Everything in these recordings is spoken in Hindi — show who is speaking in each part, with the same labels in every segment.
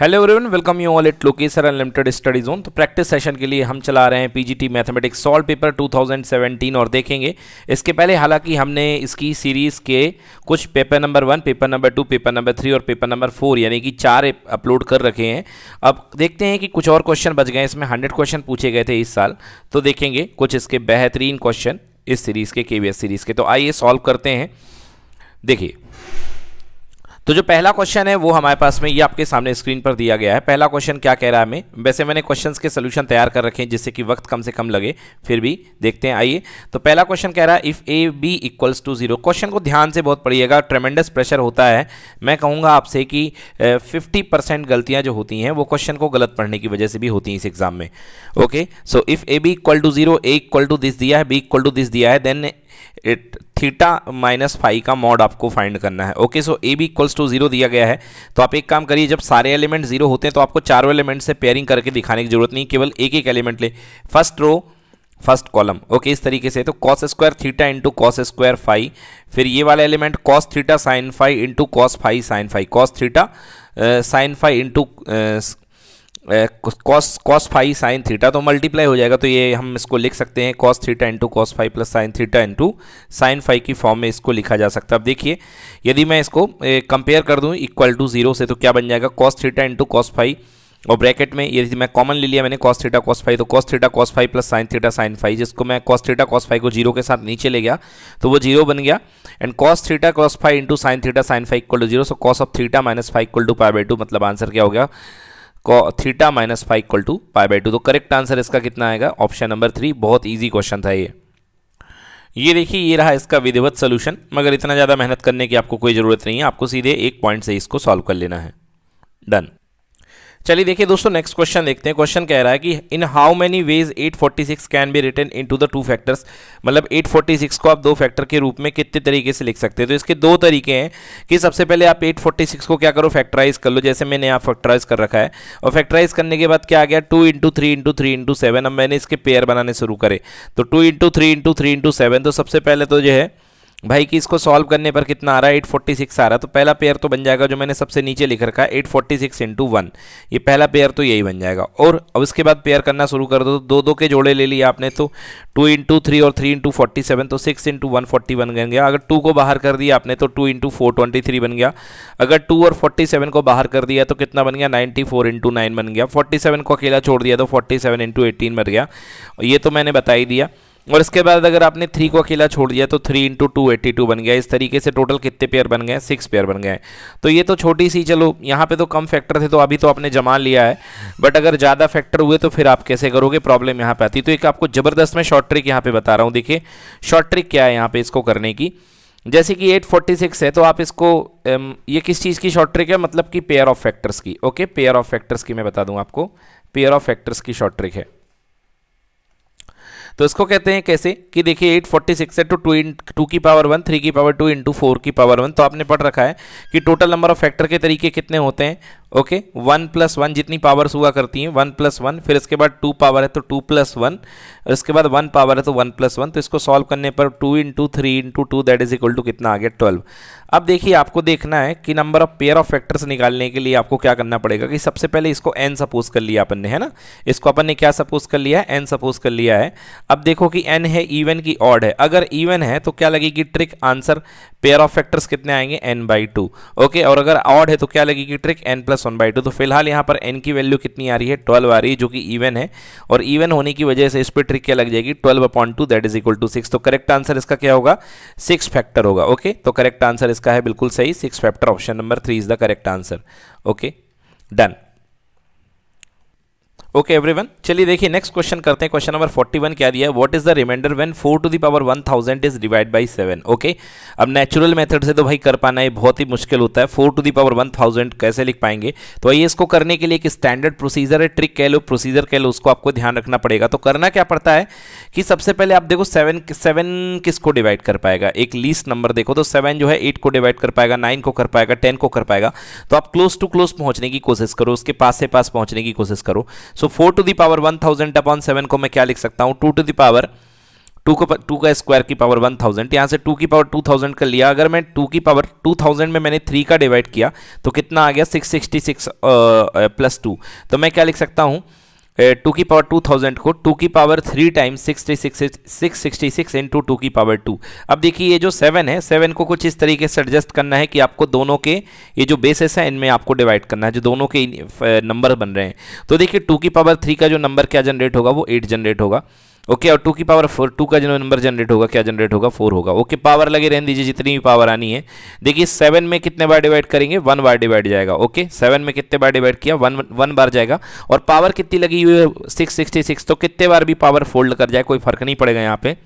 Speaker 1: hello everyone welcome you all it लोकेसर अनलिमिटेड स्टडी जोन तो प्रैक्टिस सेशन के लिए हम चला रहे हैं पीजीटी मैथमेटिक्स सॉल्व पेपर 2017 और देखेंगे इसके पहले हालांकि हमने इसकी सीरीज़ के कुछ paper number one paper number two paper number three और पेपर नंबर फोर यानी कि चार अपलोड कर रखे हैं अब देखते हैं कि कुछ और क्वेश्चन बच गए इसमें हंड्रेड क्वेश्चन पूछे गए थे इस साल तो देखेंगे कुछ इसके बेहतरीन क्वेश्चन इस सीरीज़ के के सीरीज़ के तो आइए सॉल्व करते हैं देखिए तो जो पहला क्वेश्चन है वो हमारे पास में ये आपके सामने स्क्रीन पर दिया गया है पहला क्वेश्चन क्या कह रहा है हमें वैसे मैंने क्वेश्चंस के सोल्यूशन तैयार कर रखे हैं जिससे कि वक्त कम से कम लगे फिर भी देखते हैं आइए तो पहला क्वेश्चन कह रहा है if A B equals to zero question को ध्यान से बहुत पढ़िएगा ट्रेमेंडस प्रेशर होता है मैं कहूँगा आपसे कि फिफ्टी परसेंट गलतियाँ जो होती हैं वो क्वेश्चन को गलत पढ़ने की वजह से भी होती हैं इस एग्जाम में okay so if A B equal to zero A equal to this दिया है बी इक्वल टू दिस दिया है then it theta minus five का मॉड आपको फाइंड करना है okay so A B equals to zero दिया गया है तो आप एक काम करिए जब सारे एलिमेंट जीरो होते हैं तो आपको चारों एलिमेंट से पेयरिंग करके दिखाने की जरूरत नहीं केवल एक एक एलिमेंट ले first row first column okay इस तरीके से तो cos square theta into cos square five फिर ये वाला element cos theta sine five into cos five sine five cos theta sine five into cos cos five sine theta तो मल्टीप्लाई हो जाएगा तो ये हम इसको लिख सकते हैं cos theta into cos five plus sine theta into sine five की फॉर्म में इसको लिखा जा सकता है अब देखिए यदि मैं इसको कंपेयर कर दूं इक्वल टू जीरो से तो क्या बन जाएगा cos theta into cos five और ब्रैकेट में यदि मैं कॉमन ले लिया मैंने कॉस थीटा कॉस फाइव तो cos theta cos five plus sine theta sine five जिसको मैं कॉस थीटा कॉस फाइव को जीरो के साथ नीचे ले गया तो वो जीरो बन गया and cos theta cos five into sine theta sine five equal to zero so cos of theta minus five equal to pi by two मतलब आंसर क्या हो गया theta minus five equal to pi by two तो करेक्ट आंसर इसका कितना आएगा ऑप्शन नंबर थ्री बहुत ईजी क्वेश्चन था ये ये देखिए ये रहा इसका विधिवत सोल्यूशन मगर इतना ज़्यादा मेहनत करने की आपको कोई ज़रूरत नहीं है आपको सीधे एक पॉइंट से इसको सॉल्व कर लेना है डन चलिए देखिए दोस्तों नेक्स्ट क्वेश्चन देखते हैं क्वेश्चन कह रहा है कि in how many ways 846 can be written into the two factors मतलब 846 को आप दो फैक्टर के रूप में कितने तरीके से लिख सकते हैं तो इसके दो तरीके हैं कि सबसे पहले आप 846 को क्या करो फैक्टराइज कर लो जैसे मैंने आप फैक्टराइज कर रखा है और फैक्टराइज करने के बाद क्या आ गया two into three into three into seven अब मैंने इसके पेयर बनाने शुरू करे तो two into three into three into seven तो सबसे पहले तो जो है भाई कि इसको सॉल्व करने पर कितना आ रहा है एट फोर्टी सिक्स आ रहा है तो पहला पेयर तो बन जाएगा जो मैंने सबसे नीचे लिख रखा है eight forty six into one ये पहला पेयर तो यही बन जाएगा और अब इसके बाद पेयर करना शुरू कर दो तो दो दो के जोड़े ले लिए आपने तो टू इंटू थ्री और थ्री इंटू फोर्टी सेवन तो सिक्स इंटू वन फोर्टी बन गया अगर टू को बाहर कर दिया आपने तो two into four twenty three बन गया अगर टू और फोर्टी सेवन को बाहर कर दिया तो कितना बन गया नाइन्टी फोर इंटू नाइन बन गया फोर्टी सेवन को अकेला छोड़ दिया तो फोर्टी सेवन इंटू एटीन बन गया ये तो मैंने बता ही दिया और इसके बाद अगर आपने थ्री को अकेला छोड़ दिया तो three into two eighty two बन गया इस तरीके से टोटल कितने पेयर बन गए सिक्स पेयर बन गए तो ये तो छोटी सी चलो यहाँ पे तो कम फैक्टर थे तो अभी तो आपने जमा लिया है बट अगर ज़्यादा फैक्टर हुए तो फिर आप कैसे करोगे प्रॉब्लम यहाँ पर आती तो एक आपको ज़बरदस्त मैं शॉर्ट ट्रिक यहाँ पर बता रहा हूँ देखिए शॉर्ट ट्रिक क्या है यहाँ पर इसको करने की जैसे कि सिक्स है तो आप इसको ये किस चीज़ की शॉर्ट ट्रिक है मतलब कि पेयर ऑफ फैक्टर्स की ओके पेयर ऑफ फैक्टर्स की मैं बता दूँ आपको पेयर ऑफ फैक्टर्स की शॉर्ट ट्रिक है तो इसको कहते हैं कैसे कि देखिए एट फोर्टी सिक्स है टू टू इन टू की पावर वन थ्री की पावर टू इंटू फोर की पावर वन तो आपने पढ़ रखा है कि टोटल नंबर ऑफ फैक्टर के तरीके कितने होते हैं ओके वन प्लस वन जितनी पावर्स हुआ करती हैं वन प्लस वन फिर इसके बाद टू पावर है तो टू प्लस वन और इसके बाद वन पावर है तो वन प्लस वन तो इसको सॉल्व करने पर two into three into two that is equal to कितना आ गया ट्वेल्व अब देखिए आपको देखना है कि number of pair of factors निकालने के लिए आपको क्या करना पड़ेगा कि सबसे पहले इसको एन सपोज कर लिया अपन ने है ना इसको अपन ने क्या सपोज कर लिया है एन सपोज कर लिया है अब देखो कि एन है ईवन की ऑड है अगर ईवन है तो क्या लगेगी trick answer pair of factors कितने आएंगे एन बाई टू ओके और अगर ऑड है तो क्या लगेगी trick N plus minus one by two तो फिलहाल यहाँ पर एन की वैल्यू कितनी आ रही है ट्वेल्व आ रही है जो कि इवन है और इवन होने की वजह से इस पर ट्रिक क्या लग जाएगी twelve upon two that is equal to six तो करेक्ट आंसर इसका क्या होगा सिक्स फैक्टर होगा ओके तो करेक्ट आंसर इसका है बिल्कुल सही six factor option number three is the correct answer okay done okay everyone चलिए देखिए नेक्स्ट क्वेश्चन करते हैं क्वेश्चन नंबर 41 क्या दिया है what is the reminder when 4 to the power 1000 is divide by 7 okay अब नेचुरल मेथड से तो भाई कर पाना है बहुत ही मुश्किल होता है 4 टू द पावर 1000 कैसे लिख पाएंगे तो आइए इसको करने के लिए एक स्टैंडर्ड प्रोसीजर है ट्रिक कह लो प्रोसीजर कह लो उसको आपको ध्यान रखना पड़ेगा तो करना क्या पड़ता है कि सबसे पहले आप देखो सेवन सेवन किसको डिवाइड कर पाएगा एक लीस्ट नंबर देखो तो सेवन जो है एट को डिवाइड कर पाएगा नाइन को कर पाएगा टेन को कर पाएगा तो आप क्लोज टू क्लोज पहुंचने की कोशिश करो उसके पास से पास पहुंचने की कोशिश करो so four to the power one thousand upon seven को मैं क्या लिख सकता हूँ टू टू दावर टू को टू का स्क्वायर की पावर वन थाउजेंड यहाँ से टू की पावर टू थाउजेंड का लिया अगर मैं टू की पावर टू थाउजेंड में मैंने थ्री का डिवाइड किया तो कितना आ गया six sixty six plus two तो मैं क्या लिख सकता हूँ टू की पावर टू थाउजेंड को टू की power three times sixty six six sixty six into two की पावर टू अब देखिए ये जो सेवन है सेवन को कुछ इस तरीके से एडजस्ट करना है कि आपको दोनों के ये जो बेसेस हैं इनमें आपको डिवाइड करना है जो दोनों के नंबर बन रहे हैं तो देखिए टू की पावर थ्री का जो नंबर क्या जनरेट होगा वो एट जनरेट होगा ओके और टू की पावर फोर टू का जो नंबर जनरेट होगा क्या जनरेट होगा फोर होगा ओके पावर लगे रहने दीजिए जितनी भी पावर आनी है देखिए सेवन में कितने बार डिवाइड करेंगे वन बार डिवाइड जाएगा ओके सेवन में कितने बार डिवाइड किया वन वन बार जाएगा और पावर कितनी लगी हुई है सिक्स सिक्सटी सिक्स तो कितने बार भी पावर फोल्ड कर जाए कोई फर्क नहीं पड़ेगा यहाँ पे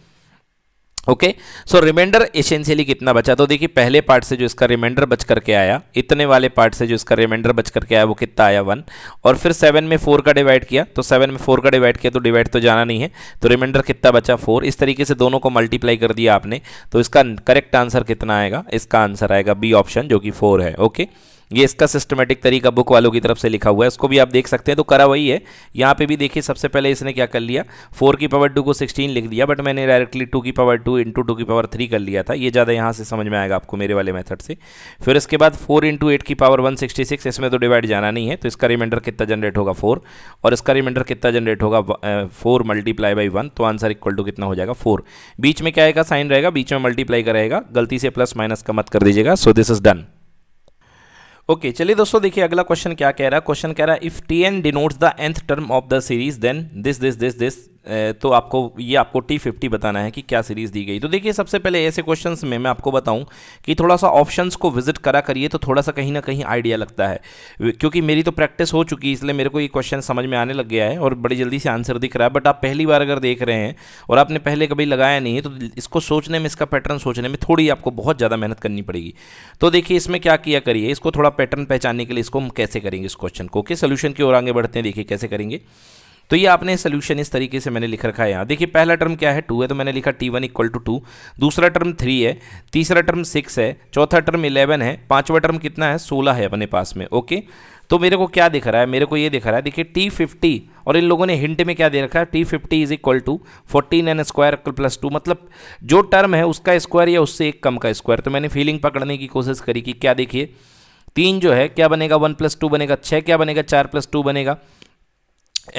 Speaker 1: ओके सो रिमाइंडर एसेंशियली कितना बचा तो देखिए पहले पार्ट से जो इसका रिमाइंडर बच करके आया इतने वाले पार्ट से जो इसका रिमाइंडर बच करके आया वो कितना आया वन और फिर सेवन में फोर का डिवाइड किया तो सेवन में फोर का डिवाइड किया तो डिवाइड तो जाना नहीं है तो रिमाइंडर कितना बचा फोर इस तरीके से दोनों को मल्टीप्लाई कर दिया आपने तो इसका करेक्ट आंसर कितना आएगा इसका आंसर आएगा बी ऑप्शन जो कि फोर है ओके ये इसका सिस्टमेटिक तरीका बुक वालों की तरफ से लिखा हुआ है इसको भी आप देख सकते हैं तो करा वही है यहाँ पे भी देखिए सबसे पहले इसने क्या कर लिया फोर की पावर टू को सिक्सटीन लिख दिया बट मैंने डायरेक्टली टू की पावर टू इंटू टू की पावर थ्री कर लिया था ये ज़्यादा यहाँ से समझ में आएगा आपको मेरे वाले मेथड से फिर इसके बाद फोर इंटू एट की पावर वन सिक्सटी सिक्स इसमें तो डिवाइड जाना नहीं है तो इसका रिमाइंडर कितना जनरेट होगा फोर और इसका रिमाइंडर कितना जनरेट होगा फोर मल्टीप्लाई बाई वन तो आंसर इक्वल टू कितना हो जाएगा फोर बीच में क्या आएगा साइन रहेगा बीच में मल्टीप्लाई करेगा गलती से प्लस माइनस का मत कर दीजिएगा so this is done okay okay, चलिए दोस्तों देखिए अगला क्वेश्चन क्या कह रहा है क्वेश्चन कह रहा है if T N denotes the nth term of the series then this this this this तो आपको ये आपको टी फिफ्टी बताना है कि क्या सीरीज़ दी गई तो देखिए सबसे पहले ऐसे क्वेश्चंस में मैं आपको बताऊं कि थोड़ा सा ऑप्शंस को विजिट करा करिए तो थोड़ा सा कहीं ना कहीं आइडिया लगता है क्योंकि मेरी तो प्रैक्टिस हो चुकी है इसलिए मेरे को ये क्वेश्चन समझ में आने लग गया है और बड़ी जल्दी से आंसर दिख रहा है बट आप पहली बार अगर देख रहे हैं और आपने पहले कभी लगाया नहीं है तो इसको सोचने में इसका पैटर्न सोचने में थोड़ी आपको बहुत ज़्यादा मेहनत करनी पड़ेगी तो देखिए इसमें क्या किया करिए इसको थोड़ा पैटर्न पहचानने के लिए इसको हम कैसे करेंगे इस क्वेश्चन को ओके सोल्यूशन की ओर आगे बढ़ते हैं देखिए कैसे करेंगे तो ये आपने सोल्यूशन इस तरीके से मैंने लिख रखा है यहाँ देखिए पहला टर्म क्या है टू है तो मैंने लिखा T one equal to two दूसरा टर्म थ्री है तीसरा टर्म सिक्स है चौथा टर्म इलेवन है पाँचवा टर्म कितना है सोलह है अपने पास में ओके तो मेरे को क्या दिख रहा है मेरे को ये दिख रहा है देखिए टी फिफ्टी और इन लोगों ने हिंट में क्या दे रखा है T fifty is equal to fourteen N square plus two मतलब जो टर्म है उसका स्क्वायर या उससे एक कम का स्क्वायर तो मैंने फीलिंग पकड़ने की कोशिश करी कि क्या देखिए तीन जो है क्या बनेगा वन प्लस टू बनेगा छः क्या बनेगा चार प्लस टू बनेगा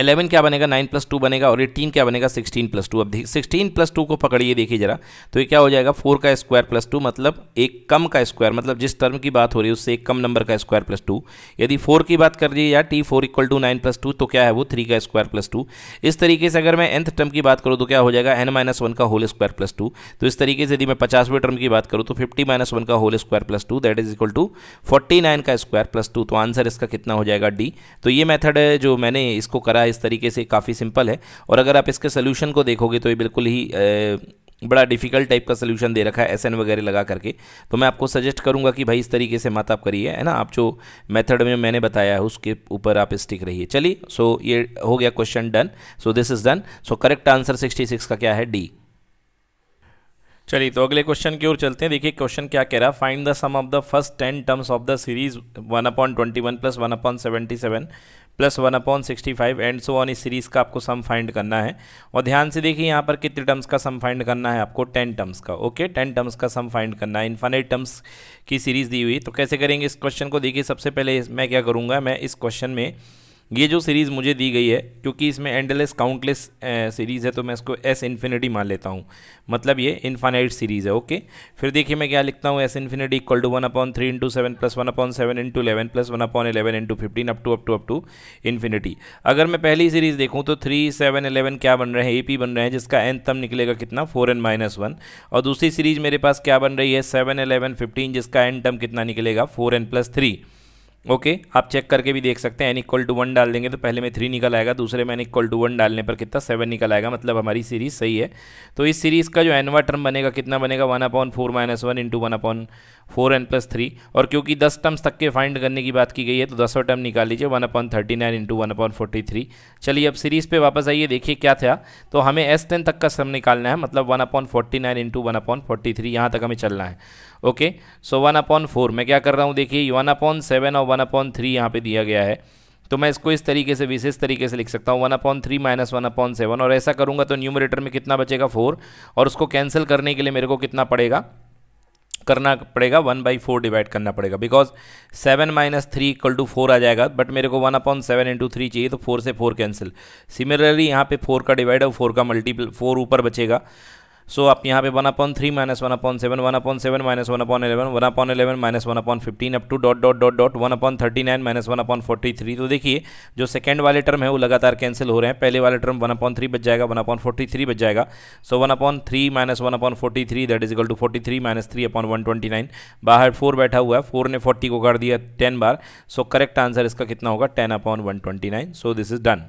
Speaker 1: 11 क्या बनेगा 9 प्लस टू बनेगा और 18 क्या बनेगा 16 प्लस टू अब सिक्सटीन प्लस टू को पकड़िए देखिए जरा तो ये क्या हो जाएगा 4 का स्क्वायर प्लस टू मतलब एक कम का स्क्वायर मतलब जिस टर्म की बात हो रही है उससे एक कम नंबर का स्क्वायर प्लस टू यदि 4 की बात कर रही है या T four equal to nine plus two तो क्या है वो थ्री का स्क्वायर प्लस टू इस तरीके से अगर मैं एंथ टर्म की बात करूँ तो क्या हो जाएगा एन माइनस वन का होल स्क्वायर प्लस टू तो इस तरीके से यदि मैं पचासवें टर्म की बात करूँ तो फिफ्टी माइनस वन का whole square plus two that is equal to forty nine का स्क्वायर प्लस टू तो आंसर इसका कितना हो जाएगा डी तो ये मैथड जो मैंने इसको कर वगैरह इस तरीके से काफ़ी सिंपल है और अगर आप इसके सोल्यूशन को देखोगे तो ये बिल्कुल ही बड़ा डिफिकल्ट टाइप का सोल्यूशन दे रखा है एस वगैरह लगा करके तो मैं आपको सजेस्ट करूंगा कि भाई इस तरीके से मत आप करिए है ना आप जो मेथड में मैंने बताया है उसके ऊपर आप स्टिक रहिए चलिए सो ये हो गया question done so this is done so correct answer 66 का क्या है डी चलिए तो अगले क्वेश्चन की ओर चलते हैं देखिए क्वेश्चन क्या कह रहा है find the sum of the first ten terms of the series one upon twenty one plus one upon seventy seven plus one upon sixty five and so on इस सीरीज़ का आपको सम फाइंड करना है और ध्यान से देखिए यहाँ पर कितने टर्म्स का सम फाइंड करना है आपको टेन टर्म्स का ओके टेन टर्म्स का सम फाइंड करना है इन्फानेट टर्म्स की सीरीज़ दी हुई तो कैसे करेंगे इस क्वेश्चन को देखिए सबसे पहले मैं क्या करूँगा मैं इस क्वेश्चन में ये जो सीरीज़ मुझे दी गई है क्योंकि इसमें एंडलेस काउंटलेस सीरीज़ है तो मैं इसको एस इन्फिनिटी मान लेता हूँ मतलब ये इन्फानाइट सीरीज़ है ओके फिर देखिए मैं क्या लिखता हूँ S infinity equal to one upon three into seven plus one upon seven into eleven plus one upon eleven into fifteen up to up to up to infinity अगर मैं पहली सीरीज़ देखूँ तो थ्री सेवन इलेवन क्या बन रहे हैं ए पी बन रहे हैं जिसका एन तम निकलेगा कितना फोर एन माइनस वन और दूसरी सीरीज़ मेरे पास क्या बन रही है सेवन इलेवन फिफ्टीन जिसका एन टर्म कितना निकलेगा four n plus three okay okay, आप चेक करके भी देख सकते हैं एन इक्वल टू वन डाल देंगे तो पहले में थ्री निकल आएगा दूसरे में एन इक्वल टू वन डालने पर कितना सेवन निकल आएगा मतलब हमारी सीरीज सही है तो इस सीरीज़ का जो एनवा टर्म बनेगा कितना बनेगा one upon four minus one into one upon four n plus three और क्योंकि दस टर्म्स तक के फाइंड करने की बात की गई है तो दसों टर्म निकाल लीजिए one upon thirty nine into one upon forty three चलिए अब सीरीज़ पर वापस आइए देखिए क्या था तो हमें एस टेन तक का सम निकालना है मतलब one upon forty nine into one upon forty three यहाँ तक हमें चलना है okay so one upon four मैं क्या कर रहा हूँ देखिए वन अपॉन सेवन और वन अपॉन थ्री यहाँ पर दिया गया है तो मैं इसको इस तरीके से विशेष तरीके से लिख सकता हूँ one upon three minus one upon seven और ऐसा करूँगा तो न्यूमरेटर में कितना बचेगा फोर और उसको कैंसिल करने के लिए मेरे को कितना पड़ेगा करना पड़ेगा वन बाई फोर डिवाइड करना पड़ेगा because seven minus three equal to four आ जाएगा बट मेरे को one upon seven into three चाहिए तो फोर से फोर कैंसिल सिमिलरली यहाँ पे फोर का डिवाइड और फोर का मल्टीपल फोर ऊपर बचेगा सो आप यहाँ पे one upon three minus one upon seven one upon seven minus one upon eleven one upon eleven minus one upon fifteen up to dot dot dot dot one upon thirty nine minus one upon forty three तो देखिए जो सेकंड वाले टर्म है वो लगातार कैंसिल हो रहे हैं पहले वाले टर्म वन अपॉन थ्री बच जाएगा वन अपॉन फोर्टी थ्री बच जाएगा so one upon three minus one upon forty three that is equal to forty three minus three upon one twenty nine बाहर फोर बैठा हुआ है फोर ने फोर्टी को कर दिया टेन बार सो करेक्ट आंसर इसका कितना होगा ten upon one twenty nine so this is done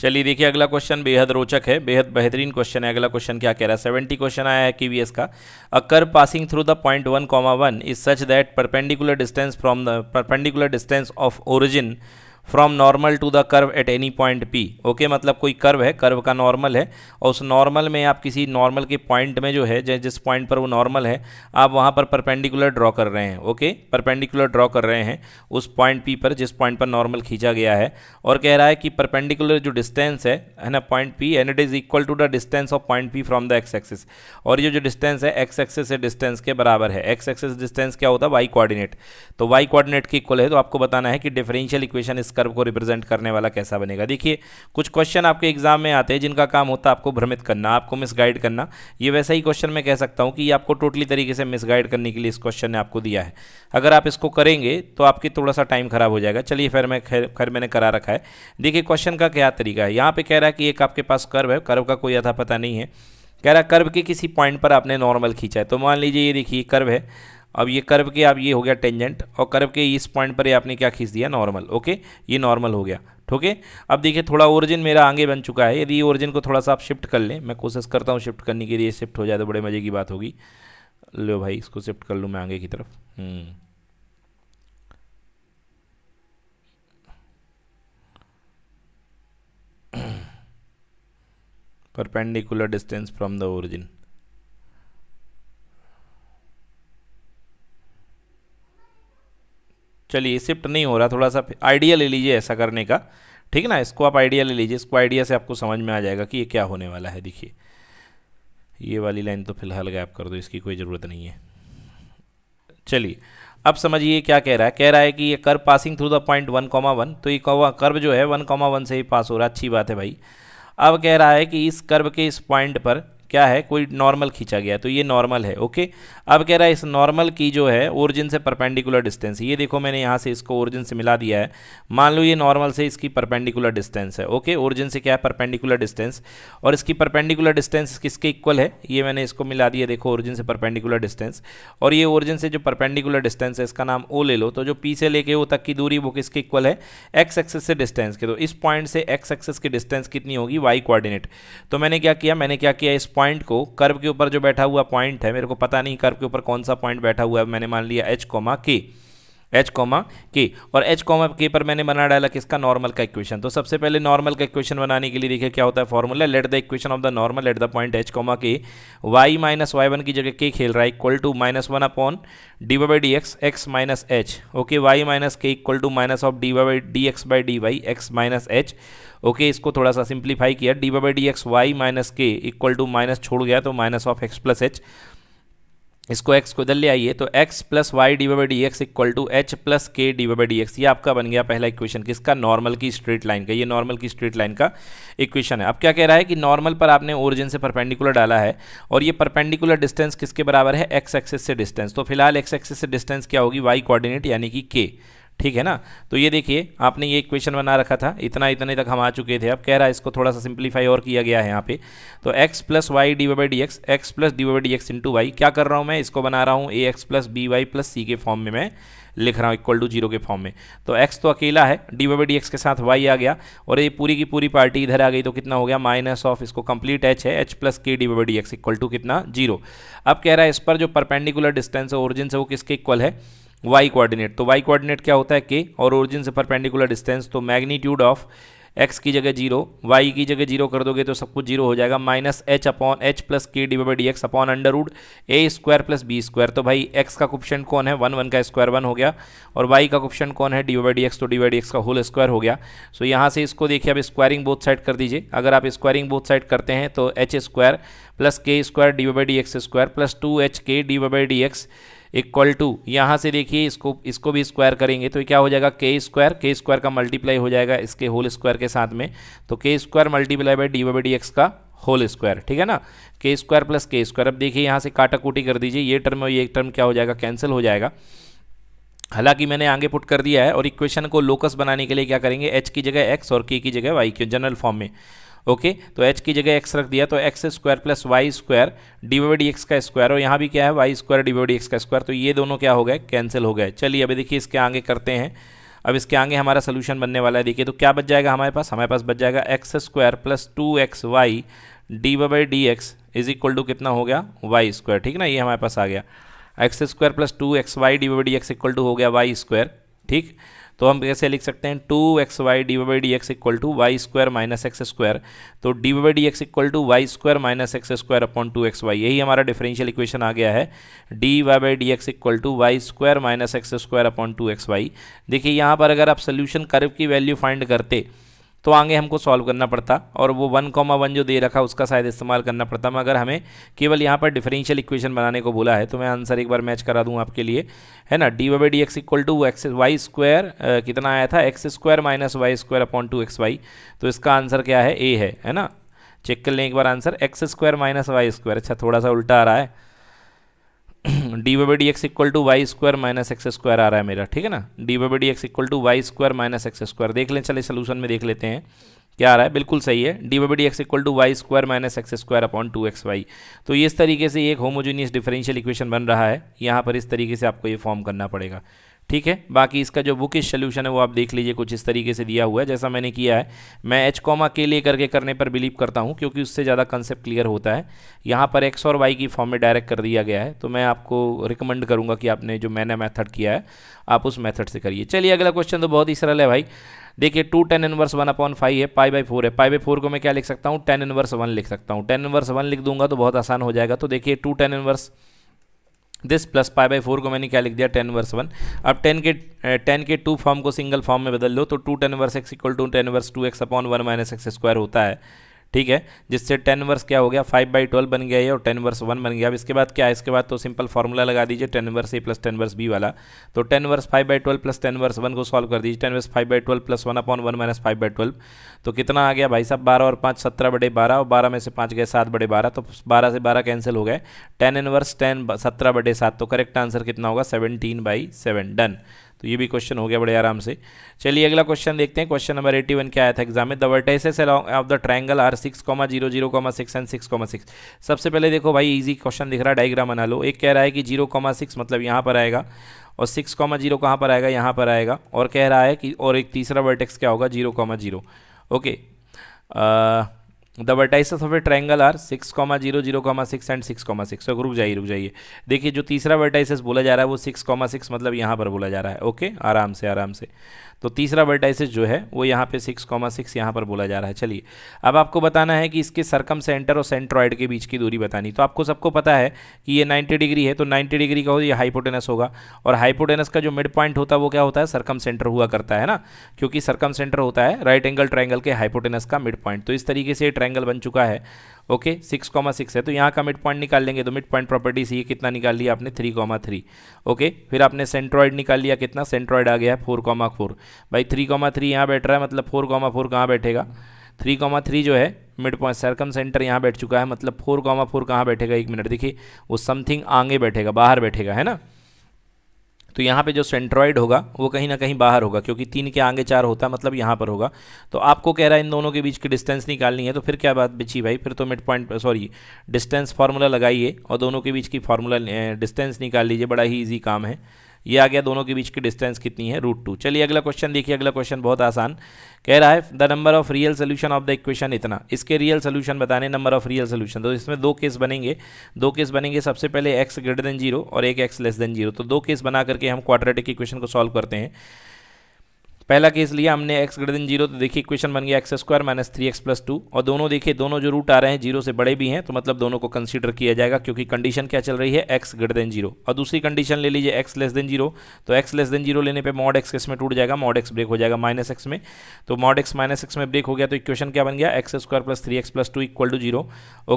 Speaker 1: चलिए देखिए अगला क्वेश्चन बेहद रोचक है बेहद बेहतरीन क्वेश्चन है अगला क्वेश्चन क्या कह रहा है सेवेंटी क्वेश्चन आया है कीवीएस का a curve passing through the point one comma one is such that perpendicular distance from the perpendicular distance of origin from normal to the curve at any point P okay मतलब कोई कर्व है कर्व का नॉर्मल है और उस नॉर्मल में आप किसी नॉर्मल के पॉइंट में जो है जिस पॉइंट पर वो नॉर्मल है आप वहाँ पर परपेंडिकुलर ड्रॉ कर रहे हैं ओके परपेंडिकुलर ड्रॉ कर रहे हैं उस पॉइंट पी पर जिस पॉइंट पर नॉर्मल खींचा गया है और कह रहा है कि परपेंडिकुलर जो डिस्टेंस है है ना point P and it is equal to the distance of point P from the x axis और ये जो डिस्टेंस है एक्स एक्सिस से डिस्टेंस के बराबर है एक्स एक्सिस डिस्टेंस क्या होता है वाई कोऑर्डिनेट तो वाई कोऑर्डिनेट के इक्वल है तो आपको बताना है कि डिफरेंशियल इक्वेशन इस कर्व को रिप्रेजेंट करने वाला कैसा बनेगा देखिए कुछ क्वेश्चन आपके एग्जाम में आते हैं जिनका काम होता है आपको भ्रमित करना आपको मिसगाइड करना ये वैसा ही क्वेश्चन मैं कह सकता हूँ कि आपको टोटली तरीके से मिसगाइड करने के लिए इस क्वेश्चन ने आपको दिया है अगर आप इसको करेंगे तो आपकी थोड़ा सा टाइम खराब हो जाएगा चलिए फिर मैं खैर मैंने करा रखा है देखिए क्वेश्चन का क्या तरीका है यहाँ पर कह रहा है कि एक आपके पास कर्व है कर्व का कोई अथा पता नहीं है कह रहा कर्व के किसी पॉइंट पर आपने नॉर्मल खींचा है तो मान लीजिए ये देखिए कर्व है अब ये कर्व के आप ये हो गया टेंजेंट और कर्व के इस पॉइंट पर ये आपने क्या खींच दिया नॉर्मल ओके ये नॉर्मल हो गया ठोके अब देखिए थोड़ा ओरिजिन मेरा आगे बन चुका है यदि ओरिजिन को थोड़ा सा आप शिफ्ट कर लें मैं कोशिश करता हूँ शिफ्ट करने के लिए शिफ्ट हो जाए तो बड़े मज़े की बात होगी लो भाई इसको शिफ्ट कर लूँ मैं आगे की तरफ perpendicular distance from the origin चलिए शिफ्ट नहीं हो रहा थोड़ा सा आइडिया ले लीजिए ऐसा करने का ठीक ना इसको आप आइडिया ले लीजिए इसको आइडिया से आपको समझ में आ जाएगा कि ये क्या होने वाला है देखिए ये वाली लाइन तो फिलहाल गैप कर दो इसकी कोई ज़रूरत नहीं है चलिए अब समझिए क्या कह रहा है कह रहा है कि ये curve passing through the point one comma one तो ये कर्व जो है वन कॉमा वन से ही पास हो रहा है अच्छी बात है भाई अब कह रहा है कि इस कर्व के इस पॉइंट पर क्या है कोई नॉर्मल खींचा गया तो ये नॉर्मल है ओके अब कह रहा है इस नॉर्मल की जो है ओरिजिन से परपेंडिकुलर डिस्टेंस ये देखो मैंने यहाँ से इसको ओरिजिन से मिला दिया है मान लो ये नॉर्मल से इसकी परपेंडिकुलर डिस्टेंस है ओके ओरिजिन से क्या है परपेंडिकुलर डिस्टेंस और इसकी परपेंडिकुलर डिस्टेंस किसके इक्वल है ये मैंने इसको मिला दिया देखो ओरिजिन से परपेंडिकुलर डिस्टेंस और ये ओरिजिन से जो परपेंडिकुलर डिस्टेंस है इसका नाम ओ ले लो तो जो पी से लेके ओ तक की दूरी वो किसके इक्वल है एक्स एक्सेस से डिस्टेंस के तो इस पॉइंट से एक्स एक्सेस की डिस्टेंस कितनी होगी वाई कोऑर्डिनेट तो मैंने क्या किया मैंने क्या किया इस पॉइंट पॉइंट को कर्व के ऊपर जो बैठा हुआ पॉइंट है मेरे को पता नहीं कर्व के ऊपर कौन सा पॉइंट बैठा हुआ है मैंने मान लिया h comma k h comma k और एच कॉमा के पर मैंने बना डाला किसका नॉर्मल का इक्वेशन तो सबसे पहले नॉर्मल का इक्वेशन बनाने के लिए देखिए क्या होता है formula let the equation of the normal at the point h comma k y minus y one की जगह के खेल रहा है equal to minus one upon d y by d x x minus h okay y minus k equal to minus of d y d x by d y x minus h okay इसको थोड़ा सा सिंप्लीफाई किया d y by d x y minus k equal to minus छोड़ गया तो minus of x plus h इसको एक्स को इधर ले आइए तो x plus y d by d x equal to h plus k d by d x ये आपका बन गया पहला इक्वेशन किसका नॉर्मल की स्ट्रेट लाइन का ये नॉर्मल की स्ट्रेट लाइन का इक्वेशन है अब क्या कह रहा है कि नॉर्मल पर आपने ओरिजिन से परपेंडिकुलर डाला है और ये परपेंडिकुलर डिस्टेंस किसके बराबर है एक्स एक्सेस से डिस्टेंस तो फिलहाल एक्स एक्सेस से डिस्टेंस क्या होगी वाई कोऑर्डिनेट यानी कि के ठीक है ना तो ये देखिए आपने ये इक्वेशन बना रखा था इतना इतने तक हम आ चुके थे अब कह रहा है इसको थोड़ा सा सिंप्लीफाई और किया गया है यहाँ पे तो x plus y d by d x x plus d by d x into y क्या कर रहा हूँ मैं इसको बना रहा हूँ a x plus b y plus c के फॉर्म में मैं लिख रहा हूँ इक्वल टू जीरो के फॉर्म में तो एक्स तो अकेला है डी बाई डी एक्स के साथ वाई आ गया और ये पूरी की पूरी पार्टी इधर आ गई तो कितना हो गया माइनस ऑफ इसको कंप्लीट एच है h plus k d by d x equal to कितना जीरो अब कह रहा है इस पर जो परपेंडिकुलर डिस्टेंस है ओरिजिन से वो किसके इक्वल है वाई कोऑर्डिनेट तो वाई कोऑर्डिनेट क्या होता है के और ओरिजिन से परपेंडिकुलर डिस्टेंस तो मैग्नीट्यूड ऑफ एक्स की जगह जीरो वाई की जगह जीरो कर दोगे तो सब कुछ जीरो हो जाएगा minus h upon h plus k d by d x upon under root a square plus b square तो भाई एक्स का क्वेश्चन कौन है वन वन का स्क्वायर वन हो गया और वाई का क्वेश्चन कौन है डी बाई डी एक्स तो डी बाई डी एक्स का होल स्क्वायर हो गया सो so, यहाँ से इसको देखिए आप स्क्वायरिंग बोथ साइड कर दीजिए अगर आप स्क्वायरिंग बोथ साइड करते हैं तो h square plus k square d by d x square plus two h k d by d x equal to यहाँ से देखिए इसको इसको भी स्क्वायर करेंगे तो क्या हो जाएगा के स्क्वायर के स्क्वायर का मल्टीप्लाई हो जाएगा इसके होल स्क्वायर के साथ में तो k square multiply by d by d x का होल स्क्वायर ठीक है ना के स्क्वायर प्लस के स्क्वायर अब देखिए यहाँ से काटा कूटी कर दीजिए ये टर्म और ये टर्म क्या हो जाएगा कैंसिल हो जाएगा हालांकि मैंने आगे पुट कर दिया है और इक्वेशन को लोकस बनाने के लिए क्या करेंगे एच की जगह एक्स और के की जगह वाई के जनरल फॉर्म में ओके तो एच की जगह एक्स रख दिया तो x square plus y square d y d x का स्क्वायर और यहाँ भी क्या है y square d y d x का स्क्वायर तो ये दोनों क्या हो गए कैंसिल हो गए चलिए अभी देखिए इसके आगे करते हैं अब इसके आगे हमारा सोल्यूशन बनने वाला है देखिए तो क्या बच जाएगा हमारे पास हमारे पास बच जाएगा x square plus two x y d y by d x is equal to कितना हो गया वाई स्क्वायर ठीक ना ये हमारे पास आ गया x square plus two x y d y d x equal to हो गया वाई स्क्वायर ठीक तो हम कैसे लिख सकते हैं two x y d y d x equal to y square minus x square तो d y d x equal to y square minus x square upon two x y यही हमारा डिफरेंशियल इक्वेशन आ गया है d y by d x equal to y square minus x square upon two x y देखिए यहाँ पर अगर आप सोल्यूशन कर्व की वैल्यू फाइंड करते तो आगे हमको सॉल्व करना पड़ता और वो वन कॉमा वन जो दे रखा उसका शायद इस्तेमाल करना पड़ता मगर हमें केवल यहाँ पर डिफरेंशियल इक्वेशन बनाने को बोला है तो मैं आंसर एक बार मैच करा दूँ आपके लिए है ना d y d x equal to x y square कितना आया था x square minus y square upon two x y तो इसका आंसर क्या है ए है है ना चेक कर लें एक बार answer x square minus y square अच्छा थोड़ा सा उल्टा आ रहा है d y d x equal to y square minus x square आ रहा है मेरा ठीक है ना d y d x equal to y square minus x square देख लें चले सोल्यूशन में देख लेते हैं क्या आ रहा है बिल्कुल सही है d y d x equal to y square minus x square upon two x y तो इस तरीके से एक होमोजीनियस डिफरेंशियल इक्वेशन बन रहा है यहाँ पर इस तरीके से आपको ये फॉर्म करना पड़ेगा ठीक है बाकी इसका जो बुकिश सोल्यूशन है वो आप देख लीजिए कुछ इस तरीके से दिया हुआ है जैसा मैंने किया है मैं एच कॉमा के लिए करके करने पर बिलीव करता हूँ क्योंकि उससे ज़्यादा कंसेप्ट क्लियर होता है यहाँ पर एक्स और वाई की फॉर्म में डायरेक्ट कर दिया गया है तो मैं आपको रिकमेंड करूँगा कि आपने जो मैंने मैथड किया है आप उस मैथड से करिए चलिए अगला क्वेश्चन तो बहुत ही सरल है भाई देखिए two tan inverse one upon five है पाई बाई फोर है पाई बाई फोर को मैं क्या लिख सकता हूँ टेन इनवर्स वन लिख सकता हूँ टेन इनवर्स वन लिख दूंगा तो बहुत आसान हो जाएगा तो देखिए two tan inverse this plus pi by four को मैंने क्या लिख दिया टेन वर्स वन अब टेन के टेन eh, के टू फॉर्म को सिंगल फॉर्म में बदल लो तो two tan inverse x equal to tan inverse two x upon one minus x square होता है ठीक है जिससे टेन वर्स क्या हो गया फाइव बाई ट्वेल्व बन गया ये और टेन वर्स वन बन गया अब इसके बाद क्या है इसके बाद तो सिंपल फॉर्मूला लगा दीजिए tan inverse a plus tan inverse b वाला तो tan inverse five by twelve plus tan inverse one को सॉल्व कर दीजिए tan inverse five by twelve plus one upon one minus five by twelve तो कितना आ गया भाई साहब बारह और पाँच सत्रह बड़े बारह और बारह में से पाँच गए सात बड़े बारह तो बारह से बारह कैंसिल हो गए टेन इनवर्स टेन सत्रह बटे सात तो करेक्ट आंसर कितना होगा सेवनटीन बाई सेवन डन तो ये भी क्वेश्चन हो गया बड़े आराम से चलिए अगला क्वेश्चन देखते हैं क्वेश्चन नंबर एट्टी वन क्या आया था एग्जाम में the vertices along of the triangle are six comma zero zero comma six and six comma six सबसे पहले देखो भाई ईजी क्वेश्चन दिख रहा है डायग्राम बना लो एक कह रहा है कि जीरो कॉमा सिक्स मतलब यहाँ पर आएगा और सिक्स कॉमा जीरो कहाँ पर आएगा यहाँ पर आएगा और कह रहा है कि और एक तीसरा वर्टेक्स क्या होगा zero comma zero okay the vertices of a triangle are six comma zero zero comma six and six comma six रुक जाइए रुक जाइए देखिए जो तीसरा वर्टाइसेस बोला जा रहा है वो सिक्स कॉमा सिक्स मतलब यहाँ पर बोला जा रहा है ओके आराम से आराम से तो तीसरा वर्टाइसिस जो है वो यहाँ पे सिक्स कॉमा सिक्स यहाँ पर बोला जा रहा है चलिए अब आपको बताना है कि इसके सरकम सेंटर और सेंट्रॉइड के बीच की दूरी बतानी तो आपको सबको पता है कि ये नाइन्टी डिग्री है तो नाइन्टी डिग्री का हो ये हाइपोटेनस होगा और हाइपोटेनस का जो मिड पॉइंट होता है वो क्या होता है सरकम सेंटर हुआ करता है ना क्योंकि सरकम सेंटर होता है राइट एंगल ट्राइंगल के हाइपोटेनस का मिड पॉइंट तो इस तरीके से ट्राइंगल बन चुका है ओके सिक्स कॉमा सिक्स है तो यहाँ का मिड पॉइंट निकाल लेंगे तो मिड पॉइंट प्रॉपर्टी से ये कितना निकाल लिया आपने थ्री कॉमा थ्री ओके फिर आपने सेंट्रॉइड निकाल लिया कितना सेंट्रॉइड आ गया है फोर कॉमा फोर भाई थ्री कॉमा थ्री यहाँ बैठ रहा है मतलब फोर कॉमा फोर कहाँ बैठेगा थ्री कॉमा थ्री जो है मिड पॉइंट सरकम सेंटर यहाँ बैठ चुका है मतलब फोर कॉमा फोर कहाँ बैठेगा एक मिनट देखिए वो समथिंग आगे बैठेगा बाहर बैठेगा है ना तो यहाँ पे जो सेंट्रॉइड होगा वो कहीं ना कहीं बाहर होगा क्योंकि तीन के आगे चार होता है मतलब यहाँ पर होगा तो आपको कह रहा है इन दोनों के बीच की डिस्टेंस निकालनी है तो फिर क्या बात बिछी भाई फिर तो mid point sorry distance formula लगाइए और दोनों के बीच की फार्मूला डिस्टेंस निकाल लीजिए बड़ा ही ईजी काम है ये आ गया दोनों के बीच की डिस्टेंस कितनी है रूट टू चलिए अगला क्वेश्चन देखिए अगला क्वेश्चन बहुत आसान कह रहा है the number of real solution of the equation इतना इसके रियल सोल्यूशन बताने नंबर ऑफ रियल सोल्यूशन तो इसमें दो केस बनेंगे दो केस बनेंगे सबसे पहले एक्स ग्रेटर देन जीरो और एक एक्स लेस देन जीरो तो दो केस बना करके हम क्वाड्रेटिक इक्वेशन को सॉल्व करते हैं पहला केस लिया हमने एक्स ग्रेटर देन जीरो तो देखिए इक्वेशन बन गया x square minus three x plus two और दोनों देखिए दोनों जो रूट आ रहे हैं जीरो से बड़े भी हैं तो मतलब दोनों को कंसीडर किया जाएगा क्योंकि कंडीशन क्या चल रही है एक्स ग्रेटर देन जीरो और दूसरी कंडीशन ले लीजिए एक्स लेस देन जीरो तो एक्स लेस देन जीरो लेने पर मॉड एक्स इसमें टूट जाएगा मॉड एक्स ब्रेक हो जाएगा माइनस एक्स में तो मॉड एक्स माइनस एक्स में ब्रेक हो गया तो इक्वेशन क्या बन गया x square plus three x plus two equal to zero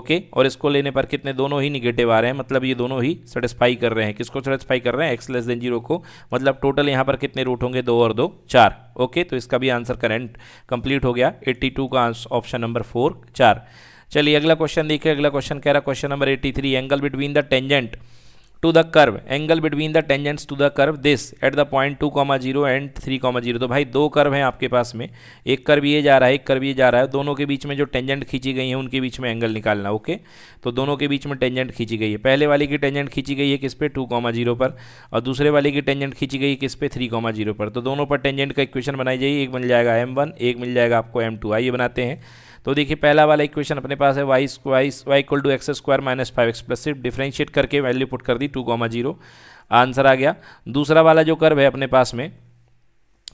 Speaker 1: okay और इसको लेने पर कितने दोनों ही निगेटिव आ रहे हैं मतलब ये दोनों ही सेटिस्फाई कर रहे हैं किसको सेटिस्फाई कर रहे हैं एक्स लेस देन जीरो को मतलब टोटल यहाँ पर कितने रूट होंगे दो और दो चार ओके तो इसका भी आंसर करेंट कंप्लीट हो गया 82 का ऑप्शन नंबर फोर चार चलिए अगला क्वेश्चन देखिए अगला क्वेश्चन कह रहा question number 83 angle between the tangent to the curve angle between the tangents to the curve this at the point two comma zero and three comma zero तो भाई दो कर्व हैं आपके पास में एक कर्व ये जा रहा है एक कर्व ये जा रहा है दोनों के बीच में जो टेंजेंट खींची गई है उनके बीच में एंगल निकालना ओके तो दोनों के बीच में टेंजेंट खींची गई है पहले वाले की टेंजेंट खींची गई है किस पे टू कॉमा जीरो पर और दूसरे वाले की टेंजेंट खींची गई है किस पे थ्री कॉमा जीरो पर तो दोनों पर टेंजेंट का इक्वेशन बनाई जाइए एक मिल जाएगा एम वन एक मिल जाएगा आपको एम टू आइए बनाते हैं तो देखिए पहला वाला इक्वेशन अपने पास है y y y equal to x square minus five x plus सिर्फ डिफ्रेंशिएट करके वैल्यू पुट कर दी टू कॉमा जीरो आंसर आ गया दूसरा वाला जो कर्व है अपने पास में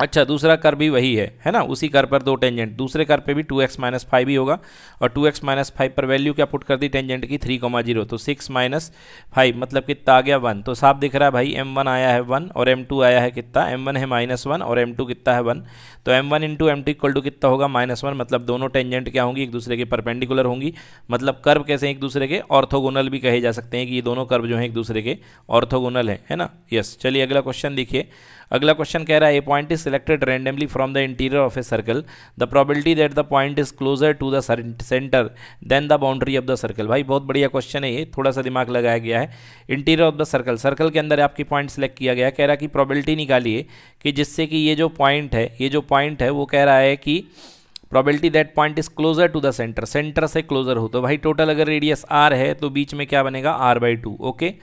Speaker 1: अच्छा दूसरा कर भी वही है है ना उसी कर पर दो टेंजेंट दूसरे कर पे भी टू एक्स माइनस फाइव ही होगा और टू एक्स माइनस फाइव पर वैल्यू क्या पुट कर दी टेंजेंट की थ्री कोमा जीरो तो सिक्स माइनस फाइव मतलब कितना आ गया वन तो साफ दिख रहा है भाई एम वन आया है वन और एम टू आया है कितना एम वन है माइनस वन और एम टू कितना है वन तो m one into m two equal to कितना होगा माइनस वन मतलब दोनों टेंजेंट क्या होंगी एक दूसरे के परपेंडिकुलर होंगी मतलब कर्व कैसे एक दूसरे के ऑर्थोगोनल भी कहे जा सकते हैं कि ये दोनों कर्व जो हैं एक दूसरे के ऑर्थोगोनल है ना यस चलिए अगला क्वेश्चन देखिए अगला क्वेश्चन कह रहा है a point is selected randomly from the interior of a circle the probability that the point is closer to the centre than the boundary of the circle भाई बहुत बढ़िया क्वेश्चन है ये थोड़ा सा दिमाग लगाया गया है interior of the circle circle के अंदर आपकी पॉइंट सेलेक्ट किया गया कह रहा है कि प्रॉबिलिटी निकालिए कि जिससे कि ये जो पॉइंट है ये जो पॉइंट है वो कह रहा है कि probability that point is closer to the centre centre से क्लोजर हो तो भाई टोटल अगर रेडियस आर है तो बीच में क्या बनेगा आर बाई टू ओके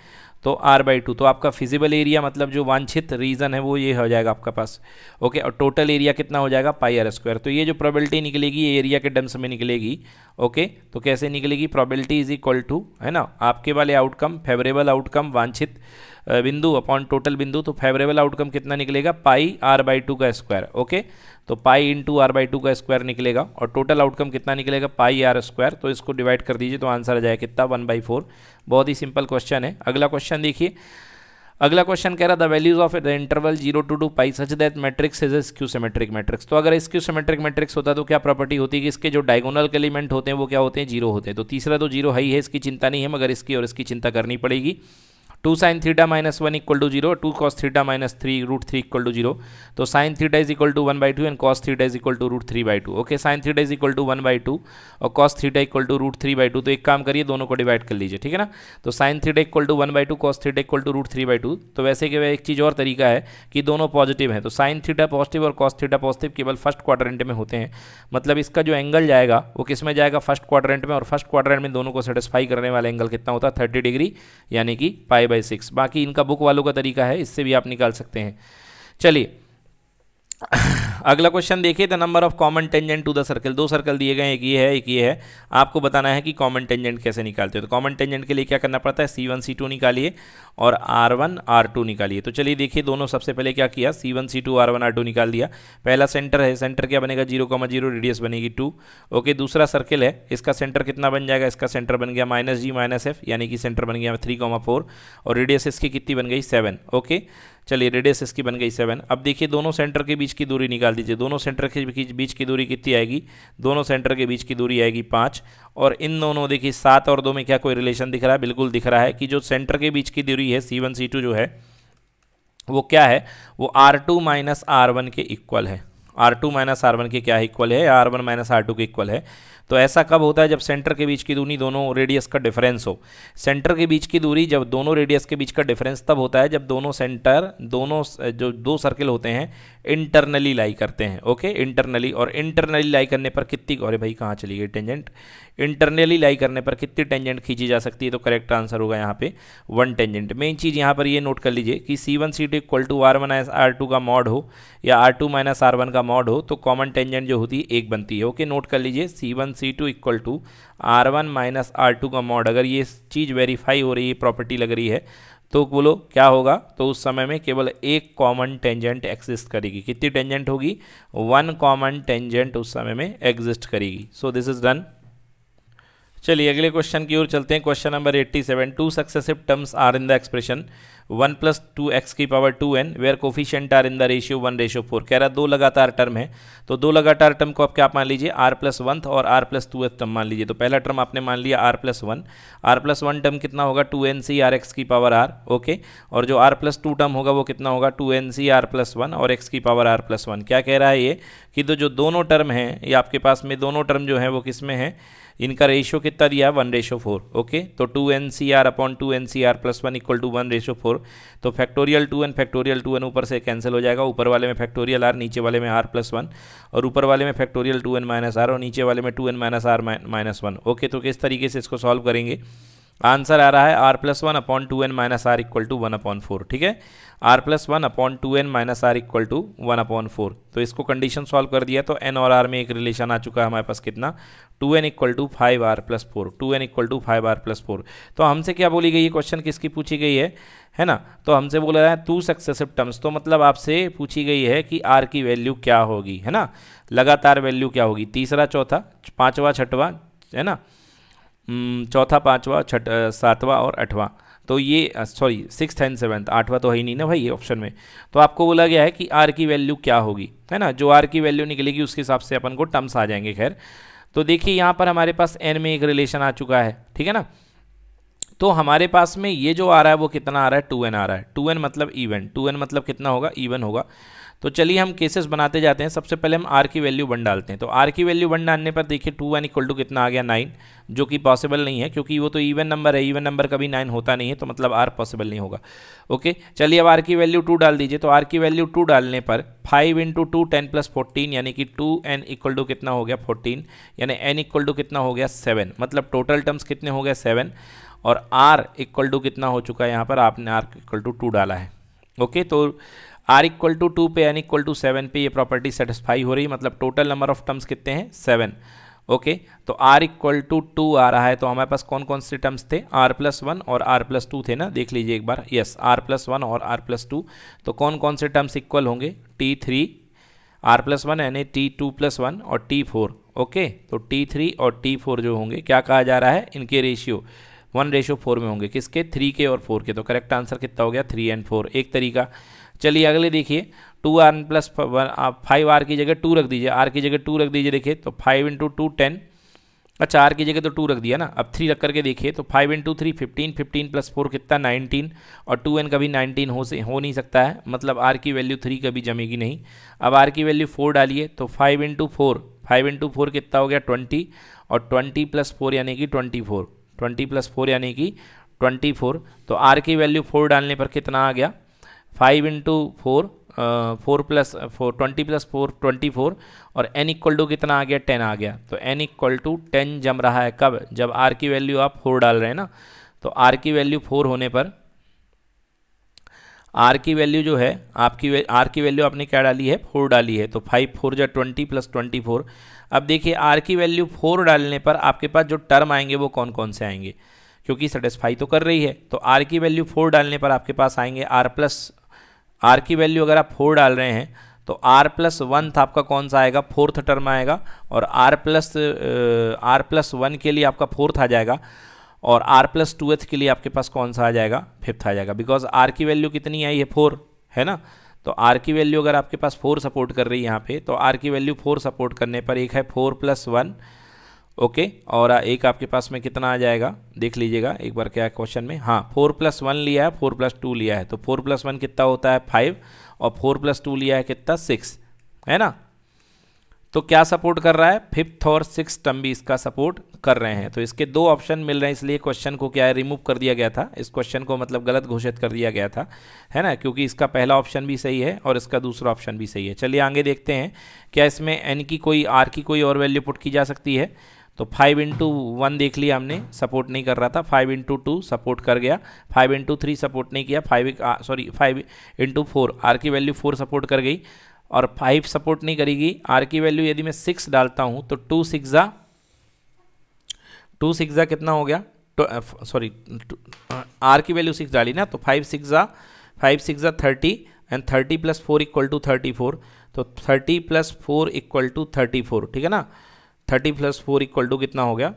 Speaker 1: तो आर बाई टू तो आपका फिजिबल एरिया मतलब जो वांछित रीजन है वो ये हो जाएगा आपका पास ओके और टोटल एरिया कितना हो जाएगा पाई आर स्क्वायर तो ये जो प्रोबेबिलिटी निकलेगी ये एरिया के डम्स में निकलेगी ओके तो कैसे निकलेगी प्रोबेबिलिटी इज इक्वल टू है ना आपके वाले आउटकम फेवरेबल आउटकम वांछित बिंदु अपॉन टोटल बिंदु तो फेवरेबल आउटकम कितना निकलेगा पाई आर बाई टू का स्क्वायर ओके तो pi into r by two का स्क्वायर निकलेगा और टोटल आउटकम कितना निकलेगा पाई आर स्क्वायर तो इसको डिवाइड कर दीजिए तो आंसर आ जाएगा कितना वन बाई फोर बहुत ही सिंपल क्वेश्चन है अगला क्वेश्चन देखिए अगला क्वेश्चन कह रहा the values of the interval zero to two pi such that matrix is skew symmetric matrix तो अगर स्क्यू सेमेट्रिक मैट्रिक्स होता तो क्या प्रॉपर्टी होती कि इसके जो डायगोनल के एलिमेंट होते हैं वो क्या होते हैं जीरो होते हैं तो तीसरा तो जीरो है ही है इसकी चिंता नहीं है मगर इसकी और इसकी चिंता करनी पड़ेगी two sine theta minus one equal to zero two cos theta minus three root three equal to zero तो sine theta is equal to one by two and cos theta is equal to root three by two okay sine theta is equal to one by two और cos theta equal to root three by two तो एक काम करिए दोनों को डिवाइड कर लीजिए ठीक है ना तो sine theta equal to one by two cos theta equal to root three by two तो वैसे के एक चीज़ और तरीका है कि दोनों पॉजिटिव हैं तो साइन थीटा पॉजिटिव और कॉस थीटा पॉजिटिव केवल फर्स्ट क्वाड्रेंट में होते हैं मतलब इसका जो एंगल जाएगा वो किस में जाएगा फर्स्ट क्वाड्रेंट में और फर्स्ट क्वाड्रेंट में दोनों को सेटिस्फाई करने वाला एंगल कितना होता है थर्टी डिग्री यानी कि पाई बाई सिक्स बाकी इनका बुक वालों का तरीका है इससे भी आप निकाल सकते हैं चलिए अगला क्वेश्चन देखिए the number of common tangent to the circle दो सर्कल दिए गए एक ये है एक ये है आपको बताना है कि कॉमन टेंजेंट कैसे निकालते हो तो कॉमन टेंजेंट के लिए क्या करना पड़ता है सी वन सी टू निकालिए और आर वन आर टू निकालिए तो चलिए देखिए दोनों सबसे पहले क्या किया c one c two r one r two निकाल दिया पहला सेंटर है सेंटर क्या बनेगा जीरो कॉमा जीरो रेडियस बनेगी टू ओके दूसरा सर्कल है इसका सेंटर कितना बन जाएगा इसका सेंटर बन गया माइनस जी माइनस एफ यानी कि सेंटर बन गया थ्री कॉमा फोर और रेडियस इसकी कितनी बन गई सेवन ओके चलिए रेडियस इसकी बन गई सेवन अब देखिए दोनों सेंटर के बीच की दूरी निकाल दीजिए दोनों सेंटर के बीच की दूरी कितनी आएगी दोनों सेंटर के बीच की दूरी आएगी पाँच और इन दोनों देखिए सात और दो में क्या कोई रिलेशन दिख रहा है बिल्कुल दिख रहा है कि जो सेंटर के बीच की दूरी है सी वन सी टू जो है वो क्या है वो r two minus r one के इक्वल है r two minus r one के क्या इक्वल है r one minus r two के इक्वल है तो ऐसा कब होता है जब सेंटर के बीच की दूरी दोनों रेडियस का डिफरेंस हो सेंटर के बीच की दूरी जब दोनों रेडियस के बीच का डिफरेंस तब होता है जब दोनों सेंटर दोनों जो दो सर्किल होते हैं इंटरनली लाई करते हैं ओके इंटरनली और इंटरनली लाई करने पर कितनी अरे भाई कहाँ चली गई टेंजेंट इंटरनली लाई करने पर कितनी टेंजेंट खींची जा सकती है तो करेक्ट आंसर होगा यहाँ पे वन टेंजेंट मेन चीज़ यहाँ पर ये नोट कर लीजिए कि c one c two equal to r one r two का मॉड हो या r two minus r one का मॉड हो तो कॉमन टेंजेंट जो होती है एक बनती है ओके नोट कर लीजिए c one c two equal to r one minus r two का मॉड अगर ये चीज़ वेरीफाई हो रही है प्रॉपर्टी लग रही है तो बोलो क्या होगा तो उस समय में केवल एक कॉमन टेंजेंट एग्जिस्ट करेगी कितनी टेंजेंट होगी वन कॉमन टेंजेंट उस समय में एग्जिस्ट करेगी सो दिस इज डन चलिए अगले क्वेश्चन की ओर चलते हैं question number eighty seven two successive terms are in the expression one plus two x की power two n where coefficient are in the ratio one ratio four कह रहा है दो लगातार टर्म है तो दो लगातार टर्म को आप क्या मान लीजिए आर प्लस वन और आर प्लस टू एथ टर्म मान लीजिए तो पहला टर्म आपने मान लिया r plus one r plus one term कितना होगा two n c r x की पावर आर ओके और जो आर प्लस टू टर्म होगा वो कितना होगा two n c r plus one और एक्स की पावर आर प्लस वन क्या कह रहा है ये कि तो जो दोनों टर्म हैं ये आपके पास में दोनों टर्म जो है वो किस में है इनका रेशियो कितना दिया है वन रेशो फोर ओके तो two n c r upon two n c r plus one equal to one ratio four तो factorial two n factorial two n ऊपर से कैंसिल हो जाएगा ऊपर वाले में फैक्टोरियल आर नीचे वाले में आर प्लस वन और ऊपर वाले में factorial two n minus r और नीचे वाले में two n minus r minus one okay तो किस तरीके से इसको सॉल्व करेंगे आंसर आ रहा है r plus one upon two n minus r equal to one upon four ठीक है r plus one upon two n minus r equal to one upon four तो इसको कंडीशन सॉल्व कर दिया तो एन और आर में एक रिलेशन आ चुका है हमारे पास कितना two n equal to five r plus four two n equal to five r plus four तो हमसे क्या बोली गई है क्वेश्चन किसकी पूछी गई है है ना तो हमसे बोला है टू सक्सेसिव टर्म्स तो मतलब आपसे पूछी गई है कि आर की वैल्यू क्या होगी है ना लगातार वैल्यू क्या होगी तीसरा चौथा पाँचवा छठवा है ना हम्म, चौथा पाँचवा छठ सातवा और आठवां तो ये सॉरी सिक्स एंड सेवन्थ आठवां तो है ही नहीं ना भाई ऑप्शन में तो आपको बोला गया है कि आर की वैल्यू क्या होगी है ना जो आर की वैल्यू निकलेगी उसके हिसाब से अपन को टर्म्स आ जाएंगे खैर तो देखिए यहाँ पर हमारे पास एन में एक रिलेशन आ चुका है ठीक है ना तो हमारे पास में ये जो आ रहा है वो कितना आ रहा है टू एन आ रहा है टू एन मतलब इवन टू एन मतलब कितना होगा ईवन होगा तो चलिए हम केसेस बनाते जाते हैं सबसे पहले हम आर की वैल्यू वन डालते हैं तो आर की वैल्यू वन डालने पर देखिए टू वन इक्वल टू कितना आ गया नाइन जो कि पॉसिबल नहीं है क्योंकि वो तो इवन नंबर है इवन नंबर कभी नाइन होता नहीं है तो मतलब आर पॉसिबल नहीं होगा ओके चलिए अब आर की वैल्यू टू डाल दीजिए तो आर की वैल्यू टू डालने पर five into two ten plus fourteen यानी कि टू एन इक्वल टू कितना हो गया फोर्टीन यानी एन इक्वल टू कितना हो गया सेवन मतलब टोटल टर्म्स कितने हो गए सेवन और आर इक्वल टू कितना हो चुका है यहाँ पर आपने आर इक्वल टू टू डाला है ओके तो आर इक्वल टू टू पे एन इक्वल टू सेवन पे ये प्रॉपर्टी सेटिस्फाई हो रही है मतलब टोटल नंबर ऑफ टर्म्स कितने हैं सेवन ओके तो आर इक्वल टू टू आ रहा है तो हमारे पास कौन कौन से टर्म्स थे आर प्लस वन और आर प्लस टू थे ना देख लीजिए एक बार यस आर प्लस वन और आर प्लस टू तो कौन कौन से टर्म्स इक्वल होंगे t three r plus one यानी टी टू प्लस वन और टी फोर ओके तो टी थ्री और टी फोर जो होंगे क्या कहा जा रहा है इनके रेशियो वन रेशियो फोर में होंगे किसके थ्री के और फोर के तो करेक्ट आंसर कितना हो गया थ्री एंड फोर एक तरीका चलिए अगले देखिए two r plus five r की जगह टू रख दीजिए आर की जगह टू रख दीजिए देखिए तो फाइव इंटू टू टेन अच्छा आर की जगह तो टू रख दिया ना अब थ्री रख करके देखिए तो five into three fifteen fifteen plus four कितना नाइनटीन और टू एन कभी नाइनटीन हो से हो नहीं सकता है मतलब आर की वैल्यू थ्री कभी जमेगी नहीं अब आर की वैल्यू फोर डालिए तो five into four five into four कितना हो गया ट्वेंटी और ट्वेंटी प्लस फोर यानी कि twenty four twenty plus four यानी कि ट्वेंटी फोर तो आर की वैल्यू फोर डालने पर कितना आ गया five into four four plus four twenty plus four twenty four और एन इक्वल टू कितना आ गया टेन आ गया तो एन इक्वल टू टेन जम रहा है कब जब आर की वैल्यू आप फोर डाल रहे हैं ना तो आर की वैल्यू फोर होने पर आर की वैल्यू जो है आपकी आर की वैल्यू आपने क्या डाली है फोर डाली है तो फाइव फोर जो ट्वेंटी प्लस ट्वेंटी फोर अब देखिए आर की वैल्यू फोर डालने पर आपके पास जो टर्म आएंगे वो कौन कौन से आएंगे क्योंकि सेटिस्फाई तो कर रही है तो आर की वैल्यू फोर डालने पर आपके पास आएंगे आर प्लस आर की वैल्यू अगर आप फोर डाल रहे हैं तो आर प्लस था आपका कौन सा आएगा फोर्थ टर्म आएगा और r plus r plus one के लिए आपका फोर्थ आ जाएगा और आर प्लस टूएथ के लिए आपके पास कौन सा आ जाएगा फिफ्थ आ जाएगा बिकॉज आर की वैल्यू कितनी आई है फोर है ना तो आर की वैल्यू अगर आपके पास फोर सपोर्ट कर रही है यहाँ पे तो आर की वैल्यू फोर सपोर्ट करने पर एक है फोर प्लस वन ओके और एक आपके पास में कितना आ जाएगा देख लीजिएगा एक बार क्या क्वेश्चन में हाँ फोर प्लस वन लिया है फोर प्लस टू लिया है तो फोर प्लस वन कितना होता है फाइव और फोर प्लस टू लिया है कितना सिक्स है ना तो क्या सपोर्ट कर रहा है फिफ्थ और सिक्स टम भी इसका सपोर्ट कर रहे हैं तो इसके दो ऑप्शन मिल रहे हैं इसलिए क्वेश्चन को क्या है रिमूव कर दिया गया था इस क्वेश्चन को मतलब गलत घोषित कर दिया गया था है ना क्योंकि इसका पहला ऑप्शन भी सही है और इसका दूसरा ऑप्शन भी सही है चलिए आगे देखते हैं क्या इसमें एन की कोई आर की कोई और वैल्यू पुट की जा सकती है तो फाइव इंटू वन देख लिया हमने सपोर्ट नहीं कर रहा था फाइव इंटू टू सपोर्ट कर गया फाइव इंटू थ्री सपोर्ट नहीं किया five sorry five into four r की वैल्यू फोर सपोर्ट कर गई और फाइव सपोर्ट नहीं करेगी आर की वैल्यू यदि मैं सिक्स डालता हूँ तो टू सिक्सा टू सिक्सा कितना हो गया सॉरी तो, आर की वैल्यू सिक्स डाली ना तो फाइव सिक्सा फाइव सिक्सा thirty and thirty plus four equal to thirty four तो thirty plus four equal to thirty four ठीक है ना thirty plus four equal to कितना हो गया